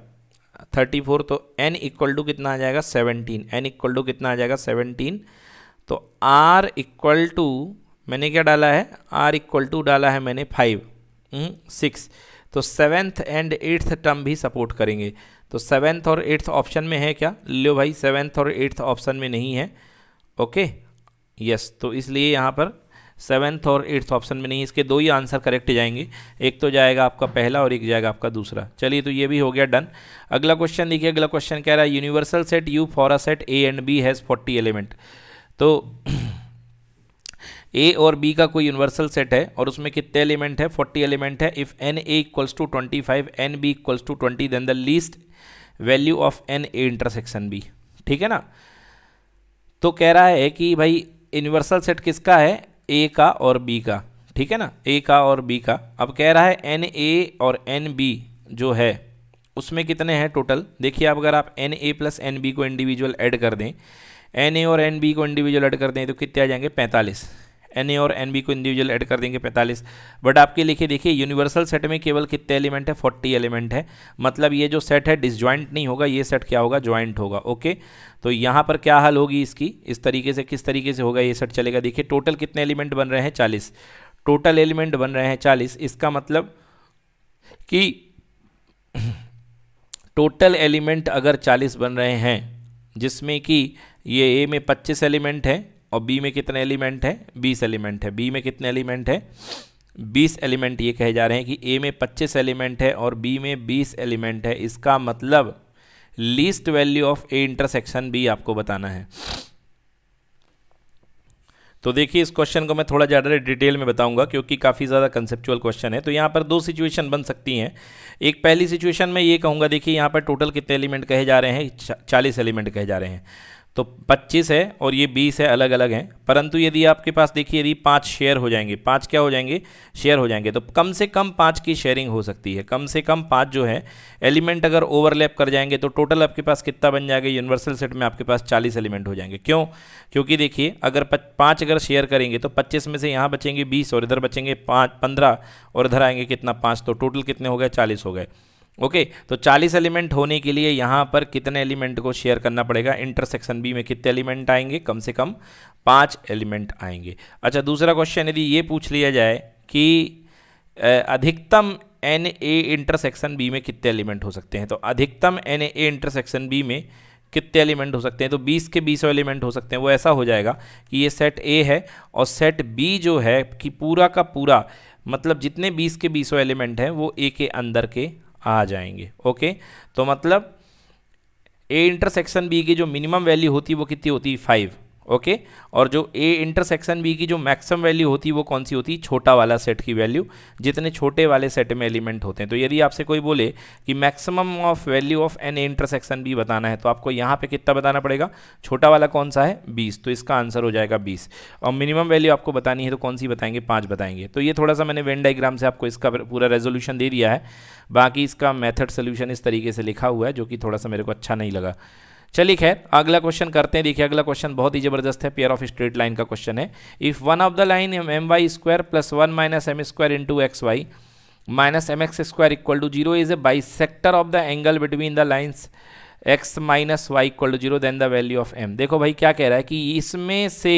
Speaker 1: थर्टी फोर तो एन इक्वल टू कितना आ जाएगा सेवनटीन एन इक्वल टू कितना आ जाएगा सेवनटीन तो आर इक्वल टू मैंने क्या डाला है आर इक्वल टू डाला है मैंने फाइव हम्म, सिक्स तो सेवेंथ एंड एट्थ टर्म भी सपोर्ट करेंगे तो सेवेंथ और एट्थ ऑप्शन में है क्या लो भाई सेवेंथ और एट्थ ऑप्शन में नहीं है ओके यस तो इसलिए यहाँ पर सेवन्थ और एट्थ ऑप्शन में नहीं इसके दो ही आंसर करेक्ट जाएंगे एक तो जाएगा आपका पहला और एक जाएगा आपका दूसरा चलिए तो ये भी हो गया डन अगला क्वेश्चन देखिए अगला क्वेश्चन कह रहा है universal set u for a set a and b has forty element तो ए और बी का कोई यूनिवर्सल सेट है और उसमें कितने एलिमेंट है फोर्टी एलिमेंट है if n A equals to twenty five n B equals to twenty then the least value of n A intersection B ठीक है ना तो कह रहा है कि भाई यूनिवर्सल सेट किसका है ए का और बी का ठीक है ना ए का और बी का अब कह रहा है एन ए और एन बी जो है उसमें कितने हैं टोटल देखिए अब अगर आप n A plus n B को इंडिविजुअल ऐड कर दें एन ए और एन बी को इंडिविजुअल ऐड कर दें तो कितने आ जाएंगे पैंतालीस एन ए और एन बी को इंडिविजुअल ऐड कर देंगे पैंतालीस बट आपके लिखे देखिए यूनिवर्सल सेट में केवल कितने एलिमेंट है फोर्टी एलिमेंट है मतलब ये जो सेट है डिसज्वाइंट नहीं होगा ये सेट क्या होगा ज्वाइंट होगा ओके तो यहाँ पर क्या हल होगी इसकी इस तरीके से किस तरीके से होगा ये सेट चलेगा देखिए टोटल कितने एलिमेंट बन रहे हैं चालीस टोटल एलिमेंट बन रहे हैं चालीस इसका मतलब कि टोटल एलिमेंट अगर 40 बन रहे हैं जिसमें कि ये ए में 25 एलिमेंट हैं और बी में कितने एलिमेंट हैं बीस एलिमेंट है बी में कितने एलिमेंट हैं बीस एलिमेंट ये कहे जा रहे हैं कि ए में पच्चीस एलिमेंट है और बी में बीस एलिमेंट है इसका मतलब least value of A intersection B आपको बताना है तो देखिए इस क्वेश्चन को मैं थोड़ा ज़्यादा डिटेल में बताऊंगा क्योंकि काफ़ी ज़्यादा कंसेप्चुअल क्वेश्चन है तो यहाँ पर दो सिचुएशन बन सकती हैं एक पहली सिचुएशन में ये कहूँगा देखिए यहाँ पर टोटल कितने एलिमेंट कहे जा रहे हैं चालीस एलिमेंट कहे जा रहे हैं तो 25 है और ये 20 है अलग अलग हैं परंतु यदि आपके पास देखिए यदि पाँच शेयर हो जाएंगे पाँच क्या हो जाएंगे शेयर हो जाएंगे तो कम से कम पाँच की शेयरिंग हो सकती है कम से कम पाँच जो है एलिमेंट अगर ओवरलैप कर जाएंगे तो टोटल आपके पास कितना बन जाएगा यूनिवर्सल सेट में आपके पास चालीस एलिमेंट हो जाएंगे क्यों क्योंकि देखिए अगर पाँच अगर शेयर करेंगे तो पच्चीस में से यहाँ बचेंगे बीस और इधर बचेंगे पाँच पंद्रह और इधर आएंगे कितना पाँच तो टोटल कितने हो गए चालीस हो गए ओके तो 40 एलिमेंट होने के लिए यहाँ पर कितने एलिमेंट को शेयर करना पड़ेगा इंटरसेक्शन बी में कितने एलिमेंट आएंगे कम से कम पाँच एलिमेंट आएंगे अच्छा दूसरा क्वेश्चन यदि ये पूछ लिया जाए कि अधिकतम एन ए इंटरसेक्शन बी में कितने एलिमेंट हो सकते हैं तो अधिकतम एन ए इंटरसेक्शन बी में कितने एलिमेंट हो सकते हैं तो 20 के 20 एलिमेंट हो सकते हैं वो ऐसा हो जाएगा कि ये सेट ए है और सेट बी जो है कि पूरा का पूरा मतलब जितने 20 के 20 एलिमेंट हैं वो ए के अंदर के आ जाएंगे ओके तो मतलब ए इंटरसेक्शन बी की जो मिनिमम वैल्यू होती है वो कितनी होती है फाइव ओके और जो ए इंटरसेक्शन बी की जो मैक्सिमम वैल्यू होती है वो कौन सी होती है छोटा वाला सेट की वैल्यू जितने छोटे वाले सेट में एलिमेंट होते हैं तो यदि आपसे कोई बोले कि maximum of value of n A intersection B बताना है तो आपको यहाँ पे कितना बताना पड़ेगा छोटा वाला कौन सा है बीस तो इसका आंसर हो जाएगा बीस और मिनिमम वैल्यू आपको बतानी है तो कौन सी बताएंगे पाँच बताएंगे तो ये थोड़ा सा मैंने वेन डाइग्राम से आपको इसका पूरा रेजोल्यूशन दे दिया है बाकी इसका मैथड सोल्यूशन इस तरीके से लिखा हुआ है जो कि थोड़ा सा मेरे को अच्छा नहीं लगा चलिए खैर अगला क्वेश्चन करते हैं देखिए अगला क्वेश्चन बहुत ही जबरदस्त है पेयर ऑफ स्ट्रेट लाइन का क्वेश्चन है if one of the line m y square plus one minus m square into x y minus m x square equal to zero is a bisector of the angle between the lines x minus y equal to zero then the value of m देखो भाई क्या कह रहा है कि इसमें से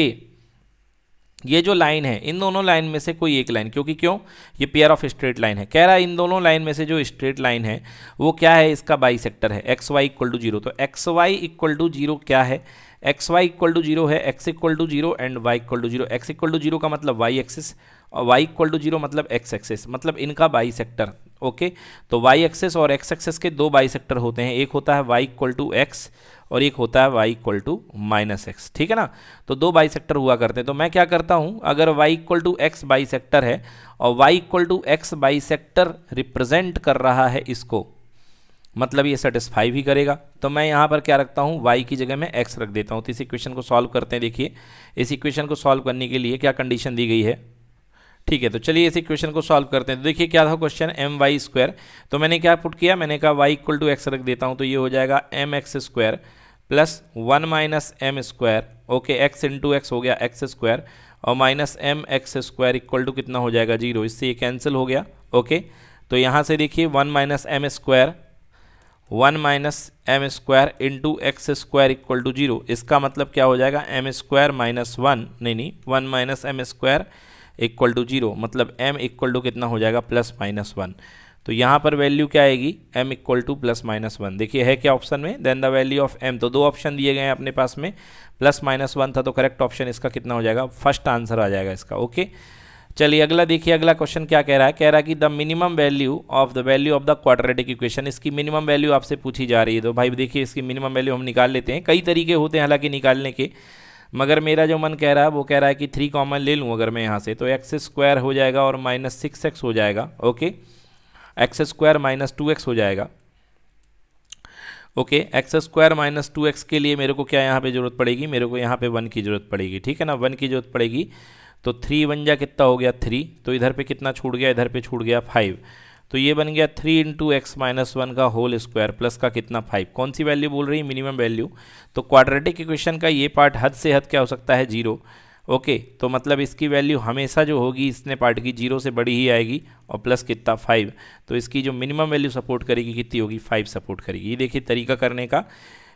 Speaker 1: ये जो लाइन है इन दोनों लाइन में से कोई एक लाइन क्योंकि क्यों ये पेयर ऑफ स्ट्रेट लाइन है कह रहा है इन दोनों लाइन में से जो स्ट्रेट लाइन है वो क्या है इसका बाई सेक्टर है x y equal to zero तो x y equal to zero क्या है x y equal to zero है x equal to zero and y equal to zero x equal to zero का मतलब वाई एक्सिस और वाई इक्वल टू जीरो मतलब एक्स एक्सिस मतलब इनका बाई सेक्टर ओके तो वाई एक्सेस और एक्स एक्सेस के दो बाई सेक्टर होते हैं एक होता है वाई इक्वल टू एक्स और एक होता है y equal to minus x ठीक है ना तो दो बाई सेक्टर हुआ करते हैं तो मैं क्या करता हूँ अगर y equal to x bisector है और y equal to x bisector represent कर रहा है इसको मतलब ये सेटिस्फाई भी करेगा तो मैं यहाँ पर क्या रखता हूँ वाई की जगह मैं एक्स रख देता हूँ तो इस इक्वेशन को सॉल्व करते हैं देखिए इस इक्वेशन को सॉल्व करने के लिए क्या कंडीशन दी गई है ठीक है तो चलिए इसी क्वेश्चन को सॉल्व करते हैं तो देखिए क्या था क्वेश्चन एम वाई स्क्वायर तो मैंने क्या पुट किया मैंने कहा वाई इक्वल टू एक्स रख देता हूँ तो ये हो जाएगा m x square plus one minus m square okay x into x हो गया एक्स स्क्वायर और minus m x square equal to कितना हो जाएगा जीरो इससे ये कैंसिल हो गया ओके तो यहाँ से देखिए one minus m square one minus m square into x square equal to zero इसका मतलब क्या हो जाएगा एम स्क्वायर माइनस वन नहीं नहीं one minus m square equal to zero मतलब m इक्वल टू कितना हो जाएगा प्लस माइनस वन तो यहाँ पर वैल्यू क्या आएगी m equal to plus minus one देखिए है क्या ऑप्शन में then the value of m तो दो ऑप्शन दिए गए हैं अपने पास में प्लस माइनस वन था तो करेक्ट ऑप्शन इसका कितना हो जाएगा फर्स्ट आंसर आ जाएगा इसका ओके चलिए अगला देखिए अगला क्वेश्चन क्या कह रहा है कह रहा है कि the minimum value of the value of the quadratic equation इसकी मिनिमम वैल्यू आपसे पूछी जा रही है तो भाई देखिए इसकी मिनिमम वैल्यू हम निकाल लेते हैं कई तरीके होते हैं हालांकि निकालने के मगर मेरा जो मन कह रहा है वो कह रहा है कि थ्री कॉमन ले लूँ अगर मैं यहाँ से तो एक्स स्क्वायर हो जाएगा और माइनस सिक्स एक्स हो जाएगा okay x square minus two x हो जाएगा okay x square minus two x के लिए मेरे को क्या यहाँ पे ज़रूरत पड़ेगी मेरे को यहाँ पे वन की ज़रूरत पड़ेगी ठीक है ना वन की ज़रूरत पड़ेगी तो थ्री वन जा कितना हो गया थ्री तो इधर पे कितना छूट गया इधर पे छूट गया फाइव तो ये बन गया three into x minus one का होल स्क्वायर प्लस का कितना फाइव कौन सी वैल्यू बोल रही है मिनिमम वैल्यू तो क्वाड्रेटिक इक्वेशन का ये पार्ट हद से हद क्या हो सकता है जीरो ओके तो मतलब इसकी वैल्यू हमेशा जो होगी इसने पार्ट की जीरो से बड़ी ही आएगी और प्लस कितना फाइव तो इसकी जो मिनिमम वैल्यू सपोर्ट करेगी कितनी होगी फाइव सपोर्ट करेगी ये देखिए तरीका करने का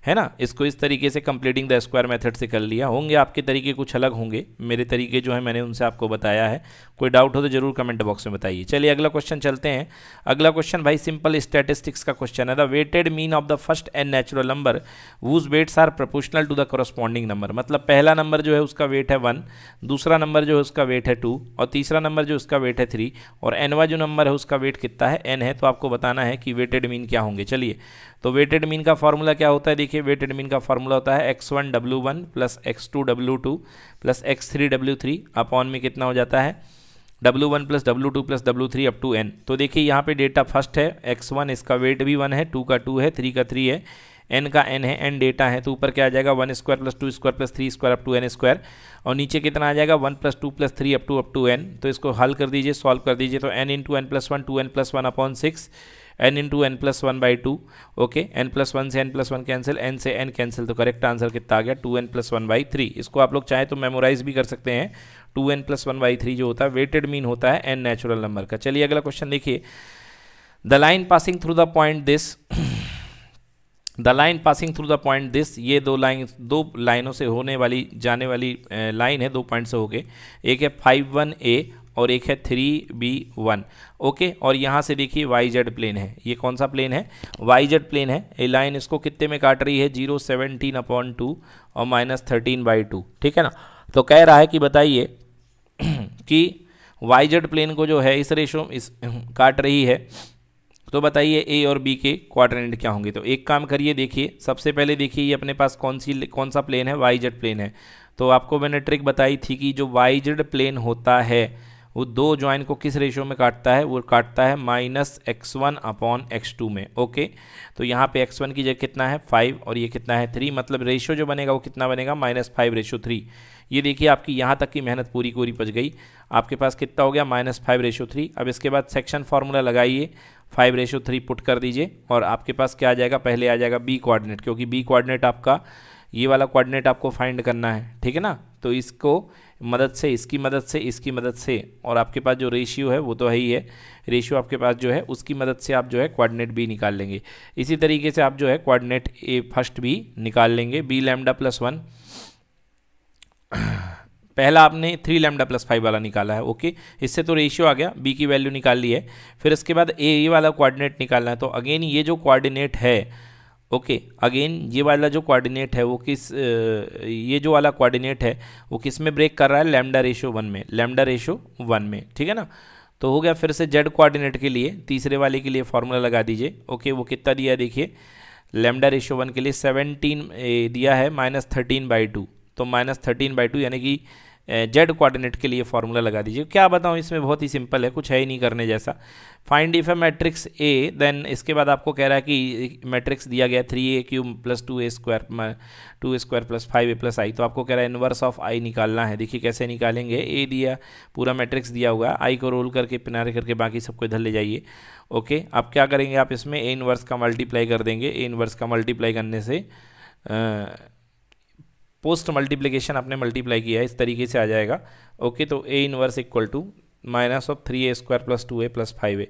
Speaker 1: है ना इसको इस तरीके से कंप्लीटिंग द स्क्वायर मेथड से कर लिया होंगे आपके तरीके कुछ अलग होंगे मेरे तरीके जो है मैंने उनसे आपको बताया है कोई डाउट हो तो जरूर कमेंट बॉक्स में बताइए चलिए अगला क्वेश्चन चलते हैं अगला क्वेश्चन भाई सिंपल स्टैटिस्टिक्स का क्वेश्चन है the weighted mean of the first n natural number whose weights are proportional to the corresponding number मतलब पहला नंबर जो है उसका वेट है वन दूसरा नंबर जो है उसका वेट है टू और तीसरा नंबर जो उसका वेट है थ्री और एनवा जो नंबर है उसका वेट कितना है एन है तो आपको बताना है कि वेटेड मीन क्या होंगे चलिए तो वेटेड मीन का फॉर्मूला क्या होता है देखिए वेटेड मीन का फॉर्मूला होता है x one W one plus x to W two plus x three W three upon में कितना हो जाता है W one plus W two plus W three up to n तो देखिए यहाँ पे डेटा फर्स्ट है एक्स वन इसका वेट भी वन है टू का टू है थ्री का थ्री है एन का एन है एन डेटा है तो ऊपर क्या आ जाएगा one square plus two square plus three square up to n square और नीचे कितना आ जाएगा one plus two plus three up to up to n तो इसको हल कर दीजिए सॉल्व कर दीजिए तो n into n plus one two n plus one upon six n into n plus one by two okay n plus one से n plus one cancel n से एन कैंसिल तो करेक्ट आंसर कितना आ गया two n plus one by three इसको आप लोग चाहें तो मेमोराइज भी कर सकते हैं two n plus one by three जो होता है वेटेड मीन होता है एन नेचुरल नंबर का चलिए अगला क्वेश्चन देखिए the line passing through the point this the line passing through the point this ये दो लाइन दो लाइनों से होने वाली जाने वाली लाइन है दो पॉइंट से होके एक है फाइव वन ए और एक है थ्री बी वन ओके और यहाँ से देखिए वाई जेड प्लेन है ये कौन सा प्लेन है वाई जेड प्लेन है ये लाइन इसको कितने में काट रही है जीरो सेवनटीन अपॉन टू और माइनस थर्टीन बाई टू ठीक है ना तो कह रहा है कि बताइए कि वाई जेड प्लेन को जो है इस रेशो इस काट रही है तो बताइए ए और बी के क्वाड्रेंट क्या होंगे तो एक काम करिए देखिए सबसे पहले देखिए ये अपने पास कौन सी कौन सा प्लेन है वाई जेड प्लेन है तो आपको मैंने ट्रिक बताई थी कि जो वाई जेड प्लेन होता है वो दो ज्वाइन को किस रेशियो में काटता है वो काटता है minus x one upon x two में ओके तो यहाँ पे एक्स वन की जगह कितना है फाइव और ये कितना है थ्री मतलब रेशियो जो बनेगा वो कितना बनेगा माइनस फाइव रेशियो थ्री ये देखिए आपकी यहाँ तक की मेहनत पूरी पूरी बच गई आपके पास कितना हो गया माइनस फाइव रेशियो थ्री अब इसके बाद सेक्शन फार्मूला लगाइए फाइव रेशो थ्री पुट कर दीजिए और आपके पास क्या आ जाएगा पहले आ जाएगा बी कोऑर्डिनेट क्योंकि बी कोऑर्डिनेट आपका ये वाला कोऑर्डिनेट आपको फाइंड करना है ठीक है ना तो इसको मदद से इसकी मदद से इसकी मदद से और आपके पास जो रेशियो है वो तो है ही है रेशियो आपके पास जो है उसकी मदद से आप जो है कोऑर्डिनेट बी निकाल लेंगे इसी तरीके से आप जो है कोऑर्डिनेट ए फर्स्ट भी निकाल लेंगे बी लैमडा प्लस वन पहला आपने थ्री लैमडा प्लस फाइव वाला निकाला है ओके इससे तो रेशियो आ गया बी की वैल्यू निकाल ली है फिर इसके बाद ए वाला कोऑर्डिनेट निकालना है तो अगेन ये जो कोऑर्डिनेट है ओके अगेन ये वाला जो कोऑर्डिनेट है वो किस ये जो वाला कोऑर्डिनेट है वो किस में ब्रेक कर रहा है लैमडा रेशो वन में लैमडा रेशो वन में ठीक है ना तो हो गया फिर से जेड कोऑर्डिनेट के लिए तीसरे वाले के लिए फार्मूला लगा दीजिए ओके वो कितना दिया देखिए लेमडा रेशो वन के लिए सेवनटीन दिया है माइनस थर्टीन बाई टू तो माइनस थर्टीन बाई टू यानी कि जेड कोऑर्डिनेट के लिए फार्मूला लगा दीजिए क्या बताऊँ इसमें बहुत ही सिंपल है कुछ है ही नहीं करने जैसा find if a matrix A then इसके बाद आपको कह रहा है कि मैट्रिक्स दिया गया three A cube plus two A square two square plus five A plus I तो आपको कह रहा है इनवर्स ऑफ आई निकालना है देखिए कैसे निकालेंगे ए दिया पूरा मैट्रिक्स दिया हुआ आई को रोल करके पिनारे करके बाकी सबको इधर ले जाइए ओके आप क्या करेंगे आप इसमें ए इनवर्स का मल्टीप्लाई कर देंगे ए इनवर्स का मल्टीप्लाई करने से आ, पोस्ट मल्टीप्लीकेशन आपने मल्टीप्लाई किया है इस तरीके से आ जाएगा ओके तो A inverse equal to minus of three A square plus two A plus five A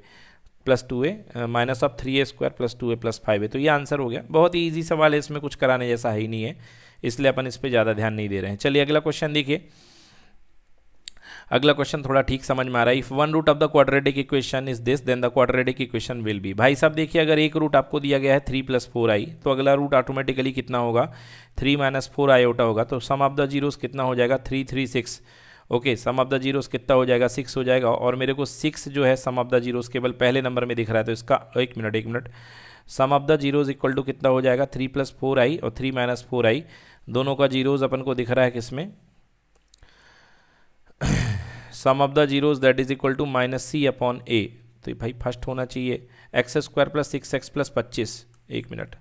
Speaker 1: plus two A minus of three A square plus two A plus five A तो ये आंसर हो गया बहुत ही ईजी सवाल है इसमें कुछ कराने जैसा है ही नहीं है इसलिए अपन इस पर ज़्यादा ध्यान नहीं दे रहे हैं चलिए अगला क्वेश्चन देखिए अगला क्वेश्चन थोड़ा ठीक समझ में आ रहा है if one root of the quadratic equation is this then the quadratic equation will be भाई साहब देखिए अगर एक रूट आपको दिया गया है थ्री प्लस फोर आई तो अगला रूट ऑटोमेटिकली कितना होगा थ्री माइनस फोर आई ओटा होगा तो सम ऑफ द जीरोस कितना हो जाएगा three three six okay sum of the zeros कितना हो जाएगा सिक्स हो जाएगा और मेरे को सिक्स जो है सम ऑफ द जीरोस केवल पहले नंबर में दिख रहा है तो इसका एक मिनट एक minute sum of the zeros equal to कितना हो जाएगा थ्री प्लस फोर आई और थ्री माइनस फोर आई दोनों का जीरोज अपन को दिख रहा है किसमें sum of the zeros that is equal to minus c upon a तो भाई फर्स्ट होना चाहिए x square plus six x plus पच्चीस एक minute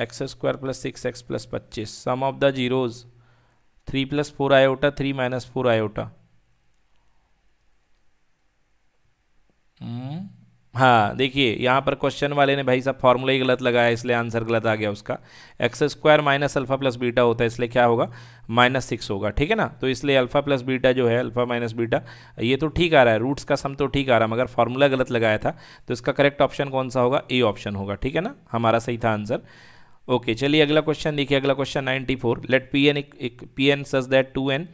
Speaker 1: x square plus six x plus पच्चीस sum of the zeros three plus four iota three minus four iota हाँ देखिए यहाँ पर क्वेश्चन वाले ने भाई साहब फॉर्मूला ही गलत लगाया इसलिए आंसर गलत आ गया उसका x square minus alpha plus beta होता है इसलिए क्या होगा माइनस सिक्स होगा ठीक है ना तो इसलिए अल्फा प्लस बीटा जो है अल्फा माइनस बीटा ये तो ठीक आ रहा है रूट्स का सम तो ठीक आ रहा है मगर फॉर्मूला गलत लगाया था तो इसका करेक्ट ऑप्शन कौन सा होगा ए ऑप्शन होगा ठीक है ना हमारा सही था आंसर ओके चलिए अगला क्वेश्चन देखिए अगला question ninety four let P n एक P n such that two n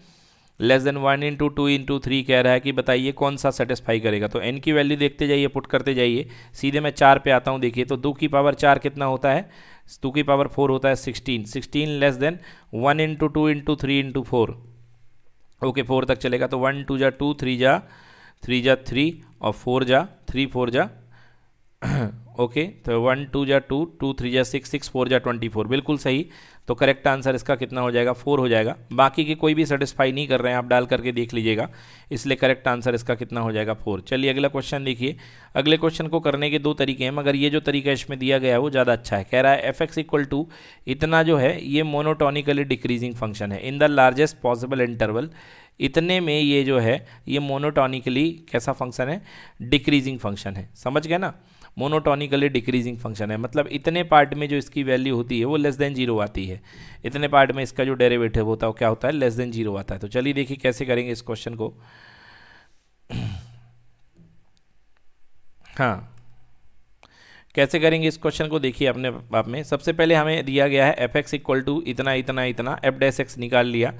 Speaker 1: less than one into two into three कह रहा है कि बताइए कौन सा सेटिस्फाई करेगा तो एन की वैल्यू देखते जाइए पुट करते जाइए सीधे मैं चार पे आता हूँ देखिए तो दो की पावर चार कितना होता है टू की पावर फोर होता है sixteen sixteen less than one into two into three into four okay four तक चलेगा तो वन टू जा टू थ्री जा थ्री जा थ्री और फोर जा थ्री फोर जा ओके तो वन टू जा टू टू थ्री जा सिक्स सिक्स फोर जा ट्वेंटी फोर बिल्कुल सही तो करेक्ट आंसर इसका कितना हो जाएगा फोर हो जाएगा बाकी के कोई भी सेटिस्फाई नहीं कर रहे हैं आप डाल करके देख लीजिएगा इसलिए करेक्ट आंसर इसका कितना हो जाएगा फोर चलिए अगला क्वेश्चन देखिए अगले क्वेश्चन को करने के दो तरीके हैं मगर ये जो तरीका इसमें दिया गया है वो ज़्यादा अच्छा है कह रहा है एफ एक्स इक्वल टू इतना जो है ये मोनोटोनिकली डिक्रीजिंग फंक्शन है in the largest possible interval इतने में ये जो है ये मोनोटोनिकली कैसा फंक्शन है डिक्रीजिंग फंक्शन है समझ गए ना मोनोटोनिकली डिक्रीजिंग फंक्शन है मतलब इतने पार्ट में जो इसकी वैल्यू होती है वो लेस देन जीरो आती है इतने पार्ट में इसका जो डेरेवेटिव होता है वो क्या होता है लेस देन जीरो आता है तो चलिए देखिए कैसे करेंगे इस क्वेश्चन को हाँ कैसे करेंगे इस क्वेश्चन को देखिए अपने आप में सबसे पहले हमें दिया गया है एफ एक्स इक्वल टू इतना इतना इतना एफ डैस एक्स निकाल लिया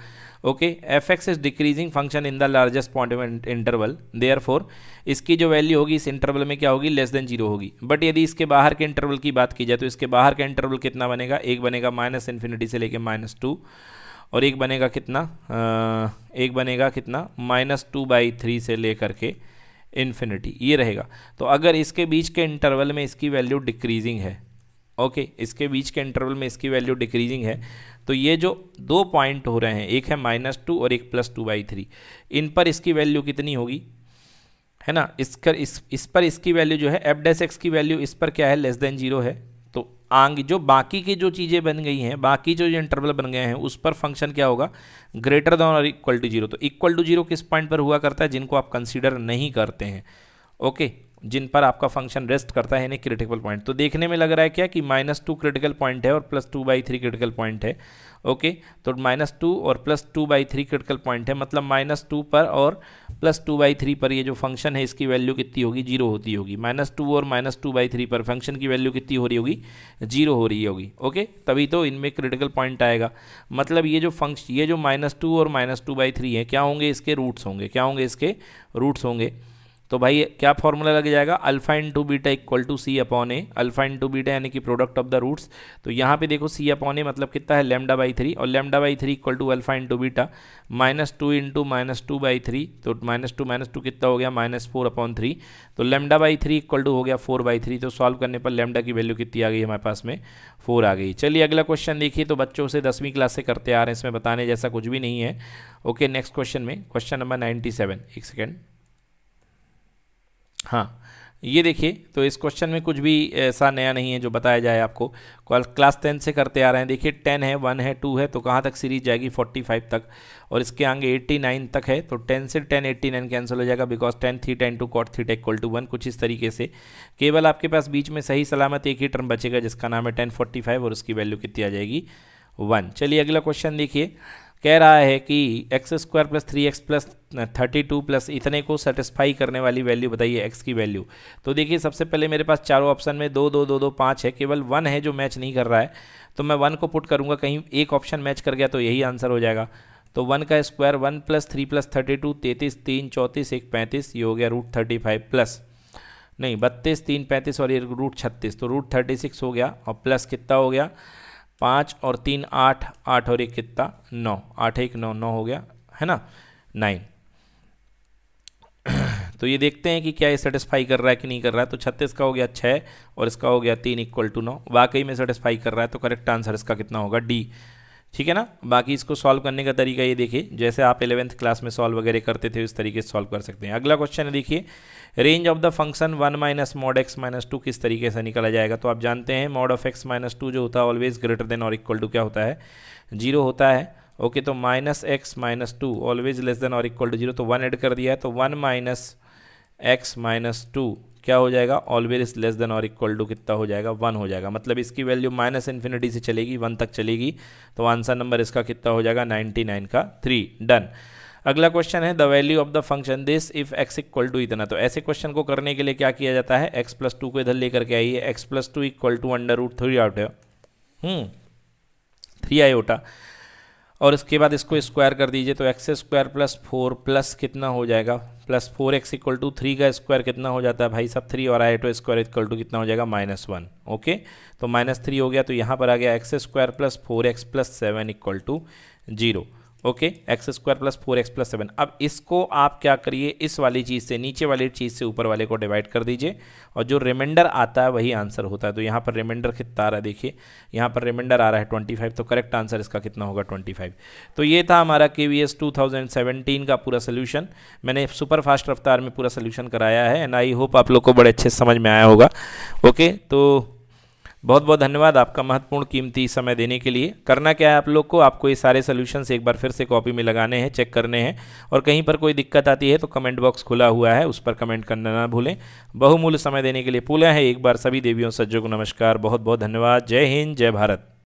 Speaker 1: okay f x is decreasing function in the largest point interval therefore इसकी जो वैल्यू होगी इस इंटरवल में क्या होगी लेस देन जीरो होगी बट यदि इसके बाहर के इंटरवल की बात की जाए तो इसके बाहर का इंटरवल कितना बनेगा एक बनेगा माइनस इन्फिनिटी से लेकर माइनस टू और एक बनेगा कितना आ, एक बनेगा कितना माइनस टू बाई थ्री से लेकर के इन्फिनिटी ये रहेगा तो अगर इसके बीच के इंटरवल में इसकी वैल्यू डिक्रीजिंग है ओके इसके बीच के इंटरवल में इसकी वैल्यू डिक्रीजिंग है तो ये जो दो पॉइंट हो रहे हैं एक है माइनस टू और एक प्लस टू बाई थ्री इन पर इसकी वैल्यू कितनी होगी है ना इस कर इस इस पर इसकी वैल्यू जो है एफ डेस एक्स की वैल्यू इस पर क्या है लेस देन जीरो है आंग जो बाकी की जो चीज़ें बन गई हैं बाकी जो इंटरवल बन गए हैं उस पर फंक्शन क्या होगा ग्रेटर दैन और इक्वल टू जीरो तो इक्वल टू जीरो किस पॉइंट पर हुआ करता है जिनको आप कंसिडर नहीं करते हैं ओके जिन पर आपका फंक्शन रेस्ट करता है यानी क्रिटिकल पॉइंट तो देखने में लग रहा है क्या कि माइनस टू क्रिटिकल पॉइंट है और plus two by three critical point है ओके तो माइनस टू और plus two by three critical point है मतलब माइनस टू पर और प्लस टू बाई थ्री पर ये जो फंक्शन है इसकी वैल्यू कितनी होगी जीरो होती होगी माइनस टू और माइनस टू बाई थ्री पर फंक्शन की वैल्यू कितनी हो रही होगी जीरो हो रही होगी ओके तभी तो इनमें क्रिटिकल पॉइंट आएगा मतलब ये जो फंक्शन ये जो माइनस टू और माइनस टू बाई थ्री है क्या होंगे इसके रूट्स होंगे क्या होंगे इसके रूट्स होंगे तो भाई क्या फॉर्मूला लग जाएगा alpha into beta equal to c upon a alpha into beta यानी कि प्रोडक्ट ऑफ द रूट्स तो यहाँ पे देखो सी अपॉन ए मतलब कितना है लेमडा बाई थ्री और lambda by three equal to alpha into beta minus two into minus two by three तो माइनस टू माइनस टू कितना हो गया माइनस फोर अपॉन थ्री तो lambda by three equal to हो गया फोर बाई थ्री तो सॉल्व करने पर लेमडा की वैल्यू कितनी आ गई हमारे पास में फोर आ गई चलिए अगला क्वेश्चन देखिए तो बच्चों से दसवीं क्लास से करते आ रहे हैं इसमें बताने जैसा कुछ भी नहीं है ओके नेक्स्ट क्वेश्चन में क्वेश्चन नंबर नाइन्टी सेवन एक सेकेंड हाँ ये देखिए तो इस क्वेश्चन में कुछ भी ऐसा नया नहीं है जो बताया जाए आपको क्लास टेन से करते आ रहे हैं देखिए टेन है वन है टू है तो कहाँ तक सीरीज जाएगी फोर्टी फाइव तक और इसके आगे एट्टी नाइन तक है तो टेन से टेन एट्टी नाइन कैंसिल हो जाएगा बिकॉज टेन थी टेन टू कॉट थी टेक्वल टू वन कुछ इस तरीके से केवल आपके पास बीच में सही सलामत एक ही टर्म बचेगा जिसका नाम है टेन फोर्टी फाइव और उसकी वैल्यू कितनी आ जाएगी वन चलिए अगला क्वेश्चन देखिए कह रहा है कि x square plus three x plus thirty two plus इतने को सेटिस्फाई करने वाली वैल्यू बताइए एक्स की वैल्यू तो देखिए सबसे पहले मेरे पास चारों ऑप्शन में दो दो दो दो पाँच है केवल वन है जो मैच नहीं कर रहा है तो मैं वन को पुट करूँगा कहीं एक ऑप्शन मैच कर गया तो यही आंसर हो जाएगा तो वन का square one plus three plus thirty two तैतीस तीन चौंतीस एक पैंतीस ये हो गया रूट थर्टी फाइव प्लस नहीं बत्तीस तीन पैंतीस और ये रूट छत्तीस तो रूट थर्टी सिक्स हो गया और प्लस कितना हो गया पाँच और तीन आठ आठ और एक कितना नौ आठ एक नौ नौ हो गया है ना नाइन तो ये देखते हैं कि क्या ये सेटिस्फाई कर रहा है कि नहीं कर रहा है तो छत्तीस का हो गया छः और इसका हो गया तीन इक्वल टू नौ वाकई में सेटिस्फाई कर रहा है तो करेक्ट आंसर इसका कितना होगा डी ठीक है ना बाकी इसको सॉल्व करने का तरीका ये देखिए जैसे आप एलेवेंथ क्लास में सॉल्व वगैरह करते थे उस तरीके से सॉल्व कर सकते हैं अगला क्वेश्चन है देखिए range of the function one minus mod x minus two किस तरीके से निकला जाएगा तो आप जानते हैं mod of x minus two जो होता है ऑलवेज ग्रेटर देन और इक्वल टू क्या होता है जीरो होता है ओके तो minus x minus two always less than और इक्वल टू जीरो तो वन एड कर दिया है तो one minus x minus two क्या हो जाएगा ऑलवेज इज लेस देन और इक्वल टू कितना हो जाएगा वन हो जाएगा मतलब इसकी वैल्यू माइनस इन्फिनिटी से चलेगी वन तक चलेगी तो आंसर नंबर इसका कितना हो जाएगा नाइन्टी नाइन का थ्री डन अगला क्वेश्चन है the value of the function this if x equal to इतना तो ऐसे क्वेश्चन को करने के लिए क्या किया जाता है एक्स प्लस टू को इधर लेकर के आइए x plus two equal to under root three out है थ्री हम्म, ओटा और इसके बाद इसको स्क्वायर कर दीजिए तो x square plus four plus कितना हो जाएगा plus four x equal to three का स्क्वायर कितना हो जाता है भाई सब थ्री और आए टू स्क्वायर इक्वल टू कितना हो जाएगा माइनस वन ओके तो माइनस थ्री हो गया तो यहाँ पर आ गया x square plus four x plus seven equal to zero okay x square plus four x plus seven अब इसको आप क्या करिए इस वाली चीज़ से नीचे वाली चीज़ से ऊपर वाले को डिवाइड कर दीजिए और जो रिमाइंडर आता है वही आंसर होता है तो यहाँ पर रिमाइंडर कितना आ रहा है देखिए यहाँ पर रिमाइंडर आ रहा है ट्वेंटी फाइव तो करेक्ट आंसर इसका कितना होगा ट्वेंटी फाइव तो ये था हमारा के V S two thousand seventeen का पूरा सोल्यूशन मैंने सुपर फास्ट रफ्तार में पूरा सोल्यूशन कराया है एंड आई होप आप लोग को बड़े अच्छे समझ में आया होगा ओके तो बहुत बहुत धन्यवाद आपका महत्वपूर्ण कीमती समय देने के लिए करना क्या है आप लोग को आपको ये सारे सोल्यूशंस एक बार फिर से कॉपी में लगाने हैं चेक करने हैं और कहीं पर कोई दिक्कत आती है तो कमेंट बॉक्स खुला हुआ है उस पर कमेंट करना ना भूलें बहुमूल्य समय देने के लिए पूरा है एक बार सभी देवियों सज्जों को नमस्कार बहुत बहुत धन्यवाद जय हिंद जय भारत